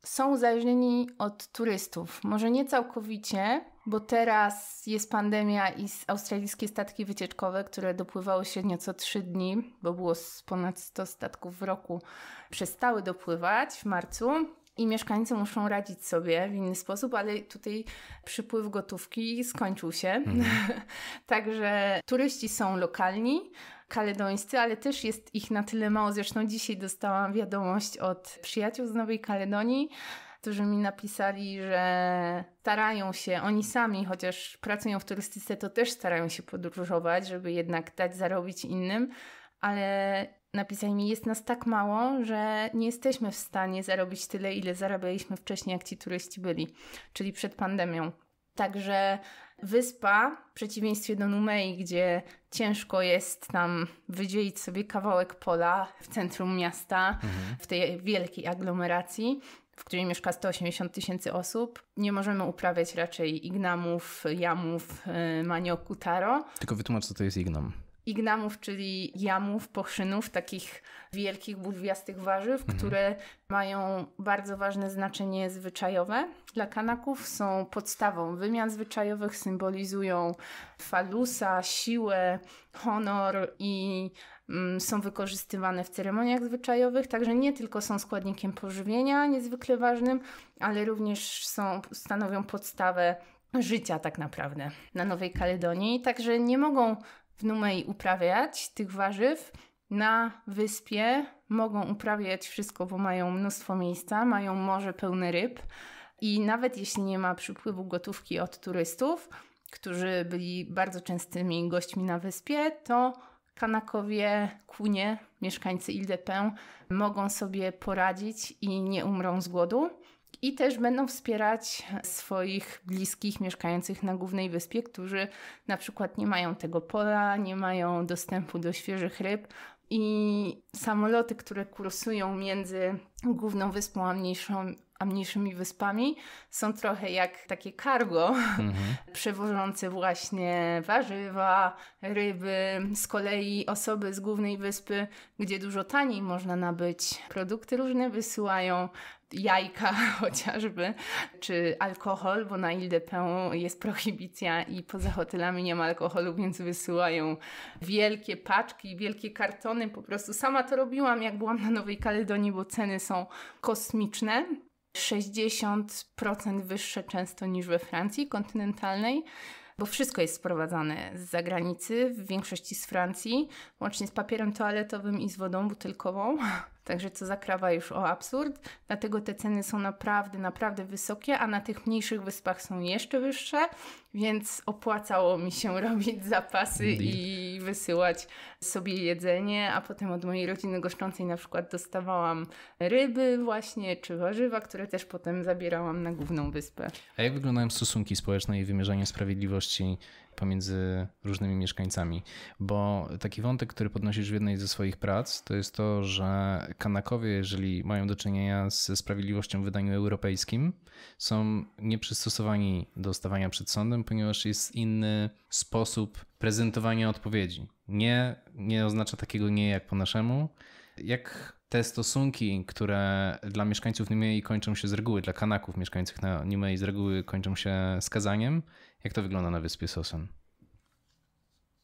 są uzależnieni od turystów. Może nie całkowicie, bo teraz jest pandemia i australijskie statki wycieczkowe, które dopływały średnio co trzy dni, bo było ponad 100 statków w roku, przestały dopływać w marcu. I mieszkańcy muszą radzić sobie w inny sposób, ale tutaj przypływ gotówki skończył się. Mm. <laughs> Także turyści są lokalni, kaledońscy, ale też jest ich na tyle mało. Zresztą dzisiaj dostałam wiadomość od przyjaciół z Nowej Kaledonii, którzy mi napisali, że starają się, oni sami, chociaż pracują w turystyce, to też starają się podróżować, żeby jednak dać zarobić innym, ale napisali mi, jest nas tak mało, że nie jesteśmy w stanie zarobić tyle, ile zarabialiśmy wcześniej, jak ci turyści byli, czyli przed pandemią. Także wyspa, w przeciwieństwie do Numei, gdzie ciężko jest tam wydzielić sobie kawałek pola w centrum miasta, mhm. w tej wielkiej aglomeracji, w której mieszka 180 tysięcy osób. Nie możemy uprawiać raczej ignamów, jamów, y, manioku, taro. Tylko wytłumacz, co to jest ignam ignamów, czyli jamów, pochrzynów, takich wielkich, bulwiastych warzyw, mhm. które mają bardzo ważne znaczenie zwyczajowe. Dla Kanaków są podstawą wymian zwyczajowych, symbolizują falusa, siłę, honor i mm, są wykorzystywane w ceremoniach zwyczajowych, także nie tylko są składnikiem pożywienia niezwykle ważnym, ale również są, stanowią podstawę życia tak naprawdę na Nowej Kaledonii, także nie mogą w Numei uprawiać tych warzyw. Na wyspie mogą uprawiać wszystko, bo mają mnóstwo miejsca, mają morze pełne ryb i nawet jeśli nie ma przypływu gotówki od turystów, którzy byli bardzo częstymi gośćmi na wyspie, to Kanakowie, Kunie, mieszkańcy Ile mogą sobie poradzić i nie umrą z głodu i też będą wspierać swoich bliskich mieszkających na głównej wyspie, którzy na przykład nie mają tego pola, nie mają dostępu do świeżych ryb. I samoloty, które kursują między główną wyspą a, mniejszą, a mniejszymi wyspami, są trochę jak takie cargo mhm. <laughs> przewożące właśnie warzywa, ryby. Z kolei osoby z głównej wyspy, gdzie dużo taniej można nabyć produkty różne, wysyłają jajka <laughs> chociażby, czy alkohol, bo na Ile jest prohibicja i poza hotelami nie ma alkoholu, więc wysyłają wielkie paczki, wielkie kartony. Po prostu sama to robiłam, jak byłam na Nowej Kaledonii, bo ceny są kosmiczne. 60% wyższe często niż we Francji kontynentalnej bo wszystko jest sprowadzane z zagranicy, w większości z Francji, łącznie z papierem toaletowym i z wodą butelkową. <laughs> Także co zakrawa już o absurd. Dlatego te ceny są naprawdę, naprawdę wysokie, a na tych mniejszych wyspach są jeszcze wyższe. Więc opłacało mi się <laughs> robić zapasy Indeed. i wysyłać sobie jedzenie, a potem od mojej rodziny goszczącej na przykład dostawałam ryby właśnie, czy warzywa, które też potem zabierałam na główną wyspę. A jak wyglądają stosunki społeczne i wymierzanie sprawiedliwości pomiędzy różnymi mieszkańcami? Bo taki wątek, który podnosisz w jednej ze swoich prac, to jest to, że Kanakowie, jeżeli mają do czynienia ze sprawiedliwością w wydaniu europejskim, są nieprzystosowani do stawania przed sądem, ponieważ jest inny sposób prezentowania odpowiedzi. Nie, nie oznacza takiego nie jak po naszemu. Jak te stosunki, które dla mieszkańców Niemiec kończą się z reguły, dla Kanaków mieszkających na Niemiec z reguły kończą się skazaniem, jak to wygląda na wyspie Sosen?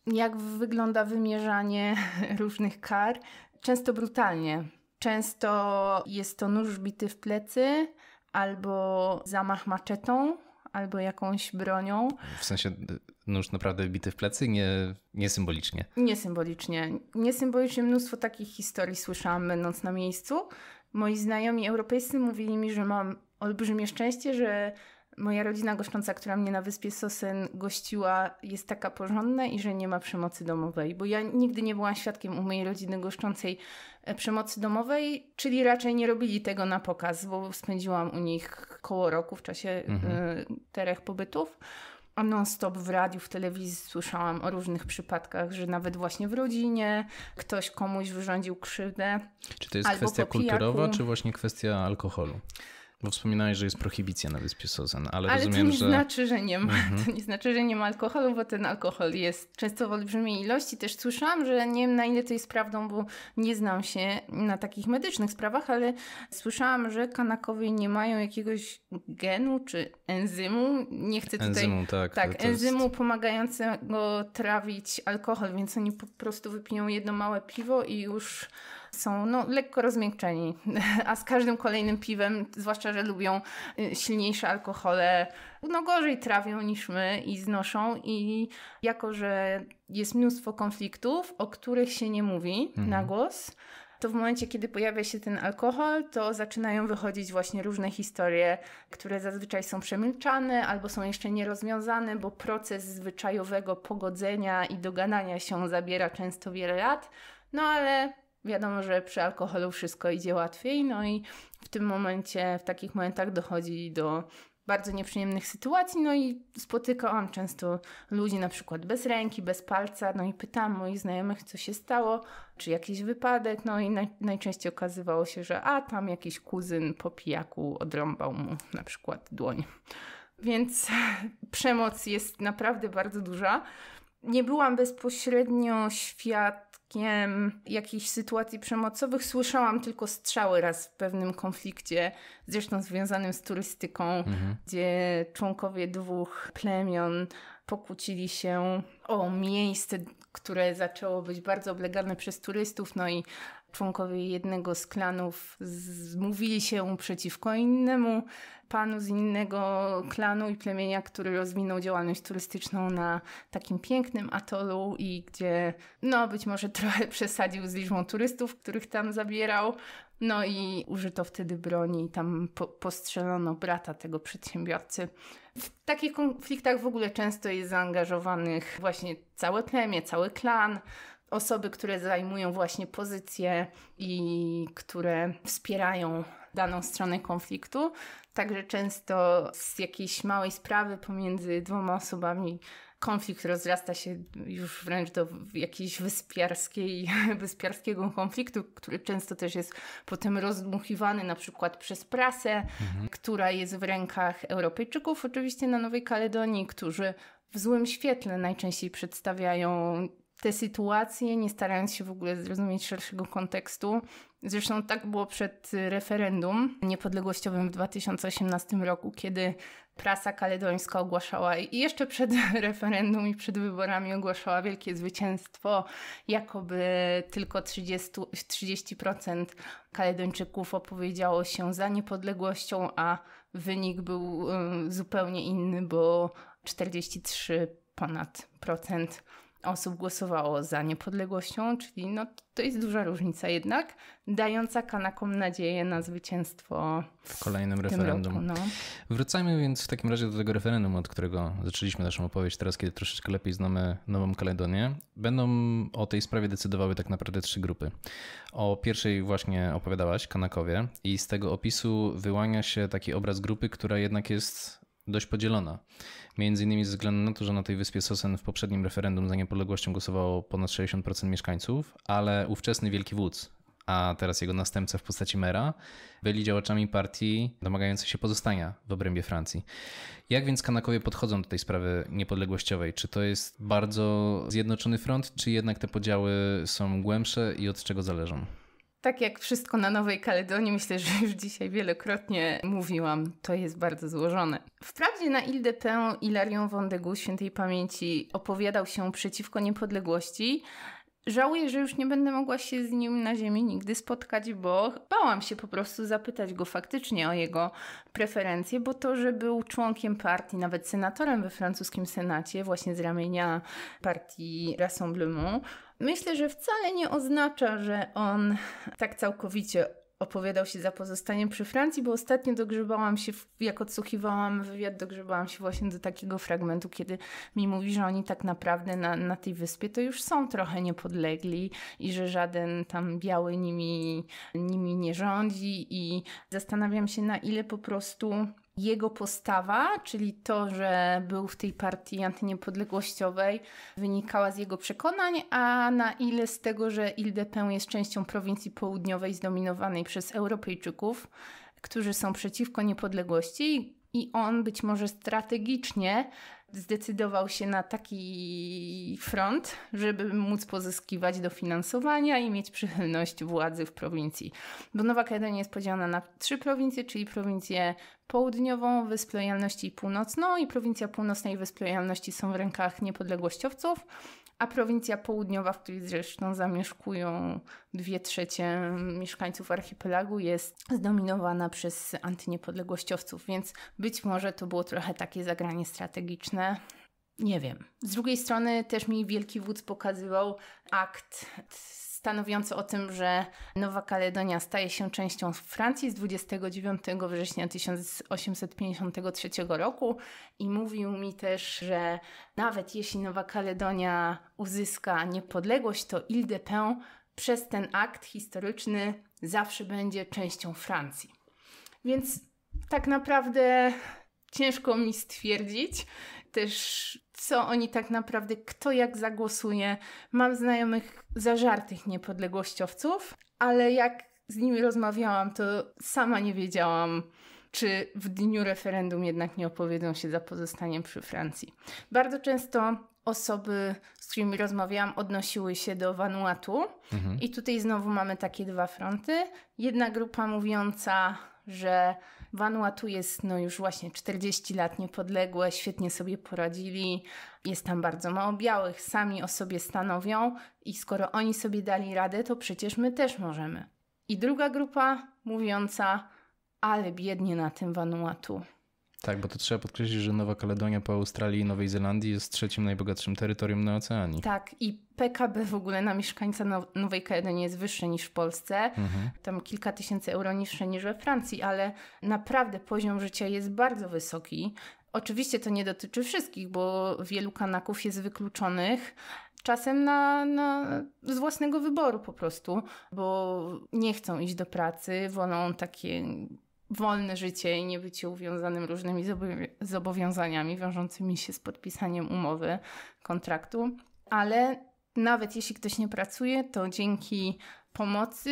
Jak wygląda wymierzanie <laughs> różnych kar? Często brutalnie. Często jest to nóż bity w plecy albo zamach maczetą, albo jakąś bronią. W sensie nóż no naprawdę bity w plecy, nie, nie symbolicznie. Nie symbolicznie. Nie symbolicznie mnóstwo takich historii słyszałam będąc na miejscu. Moi znajomi europejscy mówili mi, że mam olbrzymie szczęście, że moja rodzina goszcząca, która mnie na wyspie sosen gościła, jest taka porządna i że nie ma przemocy domowej, bo ja nigdy nie byłam świadkiem u mojej rodziny goszczącej E, przemocy domowej, czyli raczej nie robili tego na pokaz, bo spędziłam u nich koło roku w czasie e, mhm. pobytów. A non-stop w radiu, w telewizji słyszałam o różnych przypadkach, że nawet właśnie w rodzinie ktoś komuś wyrządził krzywdę. Czy to jest kwestia kulturowa, czy właśnie kwestia alkoholu? Bo wspominałeś, że jest prohibicja na wyspie Sozan, ale, ale rozumiem, to nie że... znaczy, że nie ma. Mhm. To nie znaczy, że nie ma alkoholu, bo ten alkohol jest często w olbrzymiej ilości. Też słyszałam, że nie wiem na ile to jest prawdą, bo nie znam się na takich medycznych sprawach, ale słyszałam, że kanakowie nie mają jakiegoś genu czy enzymu. Nie chcę tutaj... Enzymu, tak. Tak, jest... enzymu pomagającego trawić alkohol, więc oni po prostu wypiją jedno małe piwo i już są no, lekko rozmiękczeni, a z każdym kolejnym piwem, zwłaszcza, że lubią y, silniejsze alkohole, no gorzej trawią niż my i znoszą i jako, że jest mnóstwo konfliktów, o których się nie mówi mhm. na głos, to w momencie, kiedy pojawia się ten alkohol, to zaczynają wychodzić właśnie różne historie, które zazwyczaj są przemilczane albo są jeszcze nierozwiązane, bo proces zwyczajowego pogodzenia i dogadania się zabiera często wiele lat. No ale Wiadomo, że przy alkoholu wszystko idzie łatwiej, no i w tym momencie, w takich momentach dochodzi do bardzo nieprzyjemnych sytuacji, no i spotykałam często ludzi na przykład bez ręki, bez palca, no i pytam moich znajomych, co się stało, czy jakiś wypadek, no i naj, najczęściej okazywało się, że a, tam jakiś kuzyn po pijaku odrąbał mu na przykład dłoń. Więc <laughs> przemoc jest naprawdę bardzo duża. Nie byłam bezpośrednio świad świadkiem jakichś sytuacji przemocowych. Słyszałam tylko strzały raz w pewnym konflikcie, zresztą związanym z turystyką, mhm. gdzie członkowie dwóch plemion pokłócili się o miejsce, które zaczęło być bardzo oblegane przez turystów, no i członkowie jednego z klanów zmówili się przeciwko innemu panu z innego klanu i plemienia, który rozwinął działalność turystyczną na takim pięknym atolu i gdzie, no być może trochę <laughs> przesadził z liczbą turystów, których tam zabierał. No i użyto wtedy broni, i tam po postrzelono brata tego przedsiębiorcy. W takich konfliktach w ogóle często jest zaangażowanych właśnie całe plemię, cały klan, osoby, które zajmują właśnie pozycje i które wspierają daną stronę konfliktu. Także często z jakiejś małej sprawy pomiędzy dwoma osobami konflikt rozrasta się już wręcz do jakiejś wyspiarskiej, <laughs> wyspiarskiego konfliktu, który często też jest potem rozdmuchiwany na przykład przez prasę, mhm. która jest w rękach Europejczyków, oczywiście na Nowej Kaledonii, którzy w złym świetle najczęściej przedstawiają te sytuacje, nie starając się w ogóle zrozumieć szerszego kontekstu. Zresztą tak było przed referendum niepodległościowym w 2018 roku, kiedy prasa kaledońska ogłaszała, i jeszcze przed <laughs> referendum i przed wyborami ogłaszała wielkie zwycięstwo, jakoby tylko 30, 30% Kaledończyków opowiedziało się za niepodległością, a wynik był zupełnie inny, bo 43 ponad procent osób głosowało za niepodległością, czyli no, to jest duża różnica jednak, dająca Kanakom nadzieję na zwycięstwo w kolejnym w referendum. Roku, no. Wracajmy więc w takim razie do tego referendum, od którego zaczęliśmy naszą opowieść teraz, kiedy troszeczkę lepiej znamy Nową Kaledonię. Będą o tej sprawie decydowały tak naprawdę trzy grupy. O pierwszej właśnie opowiadałaś, Kanakowie i z tego opisu wyłania się taki obraz grupy, która jednak jest dość podzielona. Między innymi ze względu na to, że na tej wyspie Sosen w poprzednim referendum za niepodległością głosowało ponad 60% mieszkańców, ale ówczesny wielki wódz, a teraz jego następca w postaci mera, byli działaczami partii domagającej się pozostania w obrębie Francji. Jak więc Kanakowie podchodzą do tej sprawy niepodległościowej? Czy to jest bardzo zjednoczony front, czy jednak te podziały są głębsze i od czego zależą? Tak jak wszystko na Nowej Kaledonii, myślę, że już dzisiaj wielokrotnie mówiłam, to jest bardzo złożone. Wprawdzie na ilde de Pę Ilarion Wondegu świętej pamięci opowiadał się przeciwko niepodległości, Żałuję, że już nie będę mogła się z nim na ziemi nigdy spotkać, bo bałam się po prostu zapytać go faktycznie o jego preferencje, bo to, że był członkiem partii, nawet senatorem we francuskim senacie, właśnie z ramienia partii Rassemblement, Myślę, że wcale nie oznacza, że on tak całkowicie opowiadał się za pozostaniem przy Francji, bo ostatnio dogrzebałam się, jak odsłuchiwałam wywiad, dogrzebałam się właśnie do takiego fragmentu, kiedy mi mówi, że oni tak naprawdę na, na tej wyspie to już są trochę niepodlegli i że żaden tam biały nimi, nimi nie rządzi i zastanawiam się na ile po prostu jego postawa, czyli to, że był w tej partii antyniepodległościowej, wynikała z jego przekonań, a na ile z tego, że Ildepę jest częścią prowincji południowej zdominowanej przez Europejczyków, którzy są przeciwko niepodległości i on być może strategicznie zdecydował się na taki front, żeby móc pozyskiwać dofinansowania i mieć przychylność władzy w prowincji. Bo Nowa Kaledonia jest podzielona na trzy prowincje, czyli prowincję południową, Wyspę Lojalności i Północną i prowincja północna i Wysp Lojalności są w rękach niepodległościowców, a prowincja południowa, w której zresztą zamieszkują dwie trzecie mieszkańców archipelagu, jest zdominowana przez antyniepodległościowców, więc być może to było trochę takie zagranie strategiczne. Nie wiem. Z drugiej strony też mi Wielki Wódz pokazywał akt stanowiący o tym, że Nowa Kaledonia staje się częścią Francji z 29 września 1853 roku i mówił mi też, że nawet jeśli Nowa Kaledonia uzyska niepodległość, to Ile de Pain przez ten akt historyczny zawsze będzie częścią Francji. Więc tak naprawdę ciężko mi stwierdzić, też co oni tak naprawdę, kto jak zagłosuje. Mam znajomych zażartych niepodległościowców, ale jak z nimi rozmawiałam, to sama nie wiedziałam, czy w dniu referendum jednak nie opowiedzą się za pozostaniem przy Francji. Bardzo często osoby, z którymi rozmawiałam, odnosiły się do Vanuatu. Mhm. I tutaj znowu mamy takie dwa fronty. Jedna grupa mówiąca, że Vanuatu jest no już właśnie 40 lat niepodległe, świetnie sobie poradzili, jest tam bardzo mało białych, sami o sobie stanowią i skoro oni sobie dali radę, to przecież my też możemy. I druga grupa mówiąca, ale biednie na tym Vanuatu. Tak, bo to trzeba podkreślić, że Nowa Kaledonia po Australii i Nowej Zelandii jest trzecim najbogatszym terytorium na oceanie. Tak, i PKB w ogóle na mieszkańca Nowej Kaledonii jest wyższe niż w Polsce, mhm. tam kilka tysięcy euro niższe niż we Francji, ale naprawdę poziom życia jest bardzo wysoki. Oczywiście to nie dotyczy wszystkich, bo wielu kanaków jest wykluczonych, czasem na, na, z własnego wyboru po prostu, bo nie chcą iść do pracy, wolą takie wolne życie i nie bycie uwiązanym różnymi zobowiązaniami wiążącymi się z podpisaniem umowy, kontraktu, ale nawet jeśli ktoś nie pracuje, to dzięki pomocy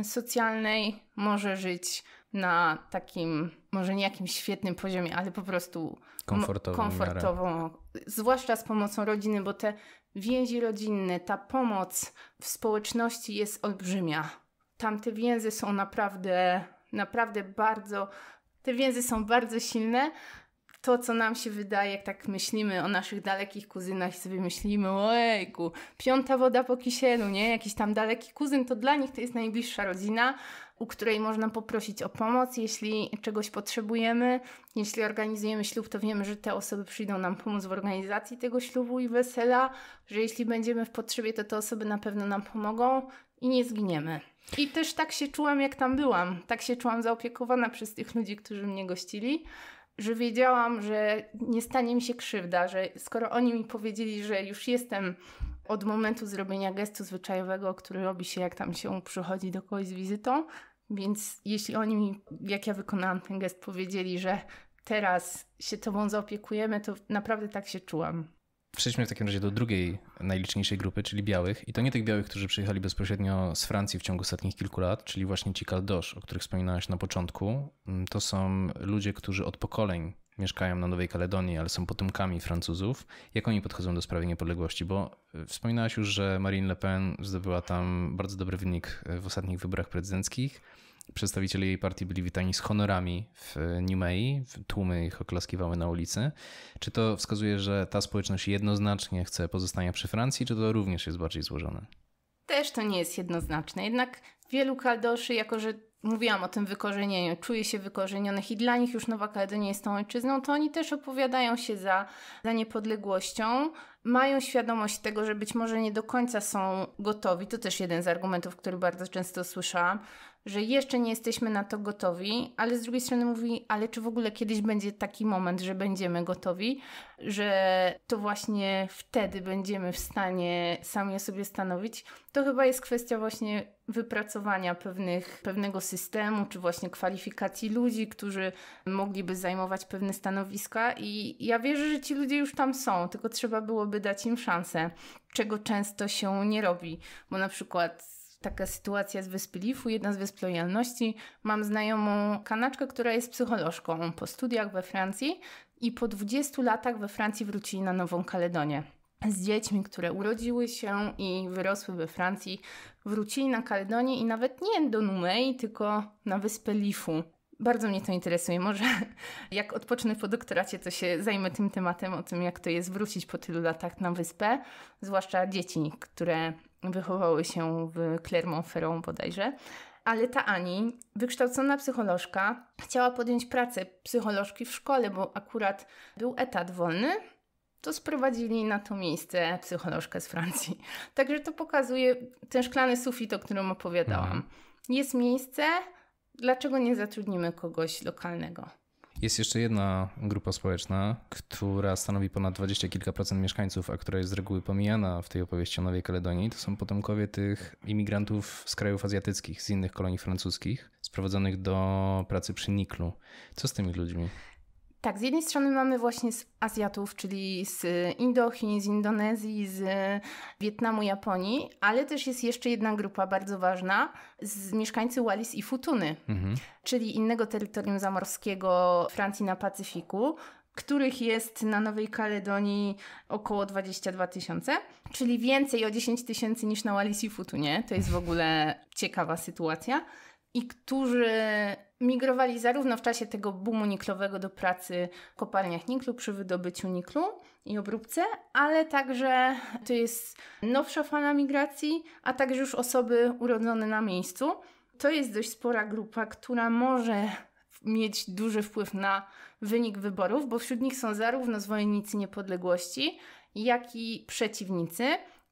y, socjalnej może żyć na takim, może nie jakimś świetnym poziomie, ale po prostu komfortową. komfortową zwłaszcza z pomocą rodziny, bo te więzi rodzinne, ta pomoc w społeczności jest olbrzymia. Tamte więzy są naprawdę Naprawdę bardzo, te więzy są bardzo silne. To, co nam się wydaje, jak tak myślimy o naszych dalekich kuzynach i sobie myślimy, ojejku, piąta woda po kisielu, nie? Jakiś tam daleki kuzyn, to dla nich to jest najbliższa rodzina, u której można poprosić o pomoc, jeśli czegoś potrzebujemy. Jeśli organizujemy ślub, to wiemy, że te osoby przyjdą nam pomóc w organizacji tego ślubu i wesela, że jeśli będziemy w potrzebie, to te osoby na pewno nam pomogą i nie zginiemy. I też tak się czułam, jak tam byłam. Tak się czułam zaopiekowana przez tych ludzi, którzy mnie gościli, że wiedziałam, że nie stanie mi się krzywda, że skoro oni mi powiedzieli, że już jestem od momentu zrobienia gestu zwyczajowego, który robi się, jak tam się przychodzi do kogoś z wizytą, więc jeśli oni mi, jak ja wykonałam ten gest, powiedzieli, że teraz się tobą zaopiekujemy, to naprawdę tak się czułam. Przejdźmy w takim razie do drugiej najliczniejszej grupy, czyli białych. I to nie tych białych, którzy przyjechali bezpośrednio z Francji w ciągu ostatnich kilku lat, czyli właśnie ci Kaldosz, o których wspominałaś na początku. Mm, to są ludzie, którzy od pokoleń mieszkają na Nowej Kaledonii, ale są potomkami Francuzów. Jak oni podchodzą do sprawy niepodległości? Bo y, wspominałaś już, że Marine Le Pen zdobyła tam bardzo dobry wynik y, w ostatnich wyborach prezydenckich. Przedstawiciele jej partii byli witani z honorami w Niumei, tłumy ich oklaskiwały na ulicy. Czy to wskazuje, że ta społeczność jednoznacznie chce pozostania przy Francji, czy to również jest bardziej złożone? Też to nie jest jednoznaczne. Jednak wielu kaldoszy, jako że mówiłam o tym wykorzenieniu, czuje się wykorzenionych i dla nich już Nowa Kaledonia jest tą ojczyzną, to oni też opowiadają się za, za niepodległością, mają świadomość tego, że być może nie do końca są gotowi. To też jeden z argumentów, który bardzo często słyszałam, że jeszcze nie jesteśmy na to gotowi, ale z drugiej strony mówi, ale czy w ogóle kiedyś będzie taki moment, że będziemy gotowi, że to właśnie wtedy będziemy w stanie sami o sobie stanowić, to chyba jest kwestia właśnie wypracowania pewnych, pewnego systemu, czy właśnie kwalifikacji ludzi, którzy mogliby zajmować pewne stanowiska. I ja wierzę, że ci ludzie już tam są, tylko trzeba byłoby dać im szansę, czego często się nie robi, bo na przykład taka sytuacja z Wyspy Lifu, jedna z Wysp Lojalności. Mam znajomą kanaczkę, która jest psycholożką po studiach we Francji i po 20 latach we Francji wrócili na Nową Kaledonię. Z dziećmi, które urodziły się i wyrosły we Francji, wrócili na Kaledonię i nawet nie do Numei, tylko na wyspę Lifu. Bardzo mnie to interesuje. Może <laughs> jak odpocznę po doktoracie, to się zajmę tym tematem, o tym, jak to jest wrócić po tylu latach na wyspę. Zwłaszcza dzieci, które wychowały się w Clermont-Ferrand bodajże. Ale ta Ani, wykształcona psycholożka, chciała podjąć pracę psycholożki w szkole, bo akurat był etat wolny, to sprowadzili na to miejsce psycholożkę z Francji. <laughs> Także to pokazuje ten szklany sufit, o którym opowiadałam. Mhm. Jest miejsce, dlaczego nie zatrudnimy kogoś lokalnego? Jest jeszcze jedna grupa społeczna, która stanowi ponad dwadzieścia kilka procent mieszkańców, a która jest z reguły pomijana w tej opowieści o Nowej Kaledonii. To są potomkowie tych imigrantów z krajów azjatyckich, z innych kolonii francuskich, sprowadzonych do pracy przy Niklu. Co z tymi ludźmi? Tak, z jednej strony mamy właśnie z Azjatów, czyli z y, Indochin, z Indonezji, z Wietnamu, Japonii, ale też jest jeszcze jedna grupa bardzo ważna z mieszkańcy Wallis i Futuny, mhm. czyli innego terytorium zamorskiego Francji na Pacyfiku, których jest na Nowej Kaledonii około 22 tysiące, czyli więcej o 10 tysięcy niż na Wallis i Futunie. To jest w ogóle ciekawa sytuacja. I którzy migrowali zarówno w czasie tego boomu niklowego do pracy w kopalniach niklu przy wydobyciu niklu i obróbce, ale także to jest nowsza fala migracji, a także już osoby urodzone na miejscu. To jest dość spora grupa, która może mieć duży wpływ na wynik wyborów, bo wśród nich są zarówno zwolennicy niepodległości, jak i przeciwnicy.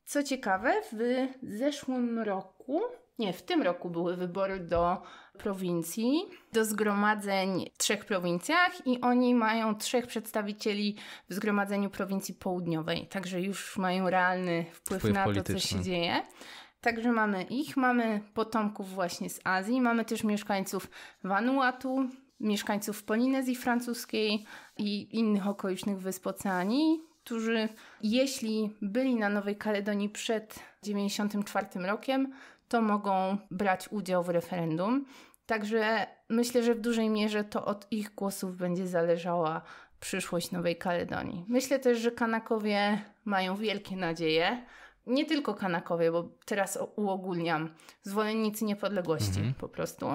Co ciekawe, w zeszłym roku, nie, w tym roku były wybory do prowincji do zgromadzeń w trzech prowincjach i oni mają trzech przedstawicieli w zgromadzeniu prowincji południowej, także już mają realny wpływ, wpływ na polityczny. to, co się dzieje. Także mamy ich, mamy potomków właśnie z Azji, mamy też mieszkańców Vanuatu, mieszkańców Polinezji Francuskiej i innych okolicznych wysp Oceanii, którzy jeśli byli na Nowej Kaledonii przed 1994 rokiem, to mogą brać udział w referendum. Także myślę, że w dużej mierze to od ich głosów będzie zależała przyszłość Nowej Kaledonii. Myślę też, że Kanakowie mają wielkie nadzieje. Nie tylko Kanakowie, bo teraz uogólniam, zwolennicy niepodległości mhm. po prostu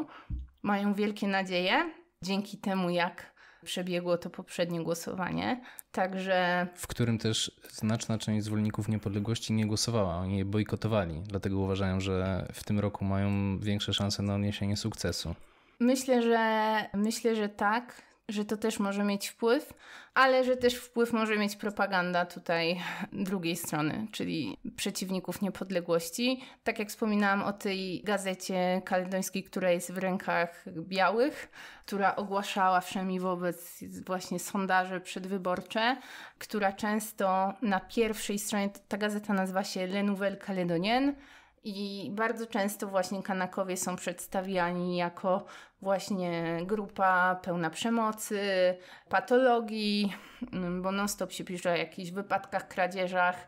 mają wielkie nadzieje dzięki temu, jak przebiegło to poprzednie głosowanie. Także. W którym też znaczna część zwolenników niepodległości nie głosowała, oni je bojkotowali. Dlatego uważają, że w tym roku mają większe szanse na odniesienie sukcesu. Myślę, że myślę, że tak że to też może mieć wpływ, ale że też wpływ może mieć propaganda tutaj drugiej strony, czyli przeciwników niepodległości. Tak jak wspominałam o tej gazecie kaledońskiej, która jest w rękach białych, która ogłaszała wszemi wobec właśnie sondaże przedwyborcze, która często na pierwszej stronie, ta gazeta nazywa się Le Nouvelle Calédonienne, i bardzo często właśnie kanakowie są przedstawiani jako właśnie grupa pełna przemocy, patologii, mm, bo non-stop się pisze o jakichś wypadkach, kradzieżach,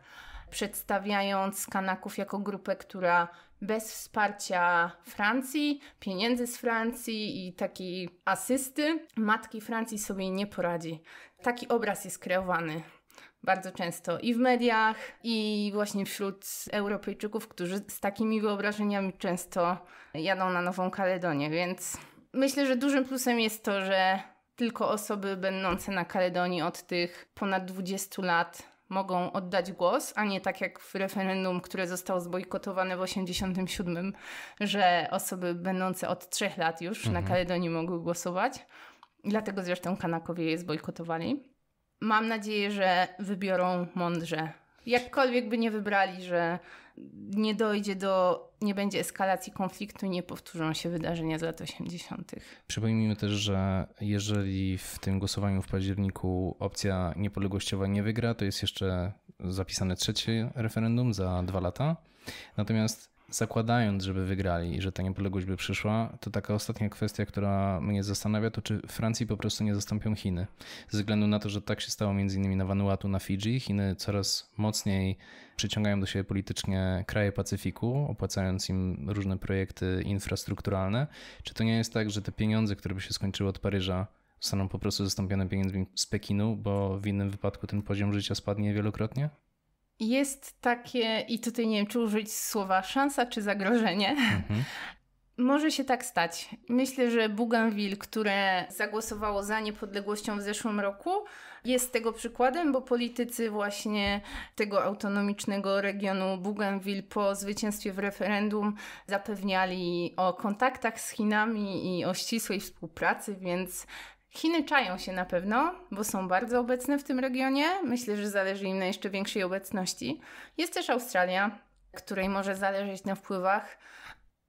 przedstawiając kanaków jako grupę, która bez wsparcia Francji, pieniędzy z Francji i takiej asysty matki Francji sobie nie poradzi. Taki obraz jest kreowany bardzo często i w mediach, i właśnie wśród Europejczyków, którzy z takimi wyobrażeniami często jadą na Nową Kaledonię, więc myślę, że dużym plusem jest to, że tylko osoby będące na Kaledonii od tych ponad 20 lat mogą oddać głos, a nie tak jak w referendum, które zostało zbojkotowane w 87, że osoby będące od trzech lat już mhm. na Kaledonii mogły głosować. Dlatego zresztą Kanakowie je zbojkotowali mam nadzieję, że wybiorą mądrze. Jakkolwiek by nie wybrali, że nie dojdzie do, nie będzie eskalacji konfliktu, nie powtórzą się wydarzenia z lat 80. Przypomnijmy też, że jeżeli w tym głosowaniu w październiku opcja niepodległościowa nie wygra, to jest jeszcze zapisane trzecie referendum za dwa lata. Natomiast zakładając, żeby wygrali i że ta niepodległość by przyszła, to taka ostatnia kwestia, która mnie zastanawia, to czy Francji po prostu nie zastąpią Chiny. Ze względu na to, że tak się stało między innymi na Vanuatu, na Fidżi, Chiny coraz mocniej przyciągają do siebie politycznie kraje Pacyfiku, opłacając im różne projekty infrastrukturalne. Czy to nie jest tak, że te pieniądze, które by się skończyły od Paryża, zostaną po prostu zastąpione pieniędzmi z Pekinu, bo w innym wypadku ten poziom życia spadnie wielokrotnie? jest takie, i tutaj nie wiem, czy użyć słowa szansa czy zagrożenie. Mhm. <laughs> Może się tak stać. Myślę, że Bougainville, które zagłosowało za niepodległością w zeszłym roku, jest tego przykładem, bo politycy właśnie tego autonomicznego regionu Bougainville po zwycięstwie w referendum zapewniali o kontaktach z Chinami i o ścisłej współpracy, więc Chiny czają się na pewno, bo są bardzo obecne w tym regionie. Myślę, że zależy im na jeszcze większej obecności. Jest też Australia, której może zależeć na wpływach.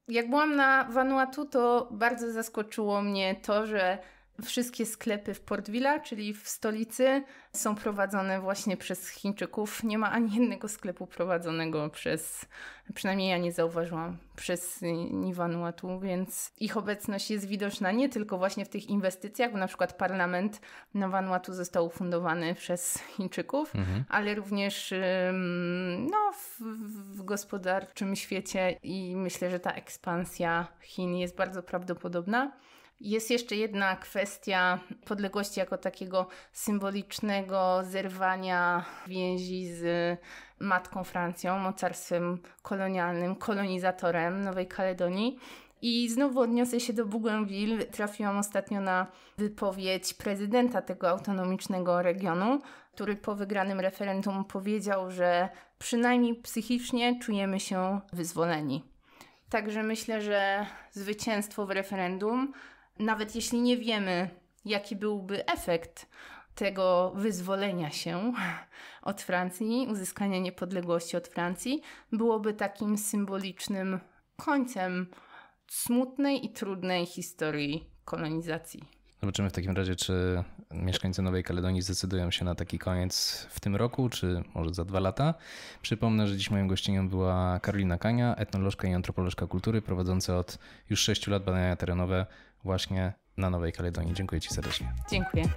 Jak byłam na Vanuatu, to bardzo zaskoczyło mnie to, że Wszystkie sklepy w Port Vila, czyli w stolicy, są prowadzone właśnie przez Chińczyków. Nie ma ani jednego sklepu prowadzonego przez, przynajmniej ja nie zauważyłam, przez Niwanuatu, więc ich obecność jest widoczna nie tylko właśnie w tych inwestycjach, bo na przykład parlament na Vanuatu został ufundowany przez Chińczyków, mhm. ale również no, w, w gospodarczym świecie i myślę, że ta ekspansja Chin jest bardzo prawdopodobna. Jest jeszcze jedna kwestia podległości jako takiego symbolicznego zerwania więzi z matką Francją, mocarstwem kolonialnym, kolonizatorem Nowej Kaledonii. I znowu odniosę się do Bougainville. Trafiłam ostatnio na wypowiedź prezydenta tego autonomicznego regionu, który po wygranym referendum powiedział, że przynajmniej psychicznie czujemy się wyzwoleni. Także myślę, że zwycięstwo w referendum nawet jeśli nie wiemy, jaki byłby efekt tego wyzwolenia się <laughs> od Francji, uzyskania niepodległości od Francji, byłoby takim symbolicznym końcem smutnej i trudnej historii kolonizacji. Zobaczymy w takim razie, czy mieszkańcy Nowej Kaledonii zdecydują się na taki koniec w tym roku, czy może za dwa lata. Przypomnę, że dziś moją gościnią była Karolina Kania, etnolożka i antropolożka kultury, prowadząca od już sześciu lat badania terenowe właśnie na Nowej Kaledonii. Dziękuję Ci serdecznie. Dziękuję.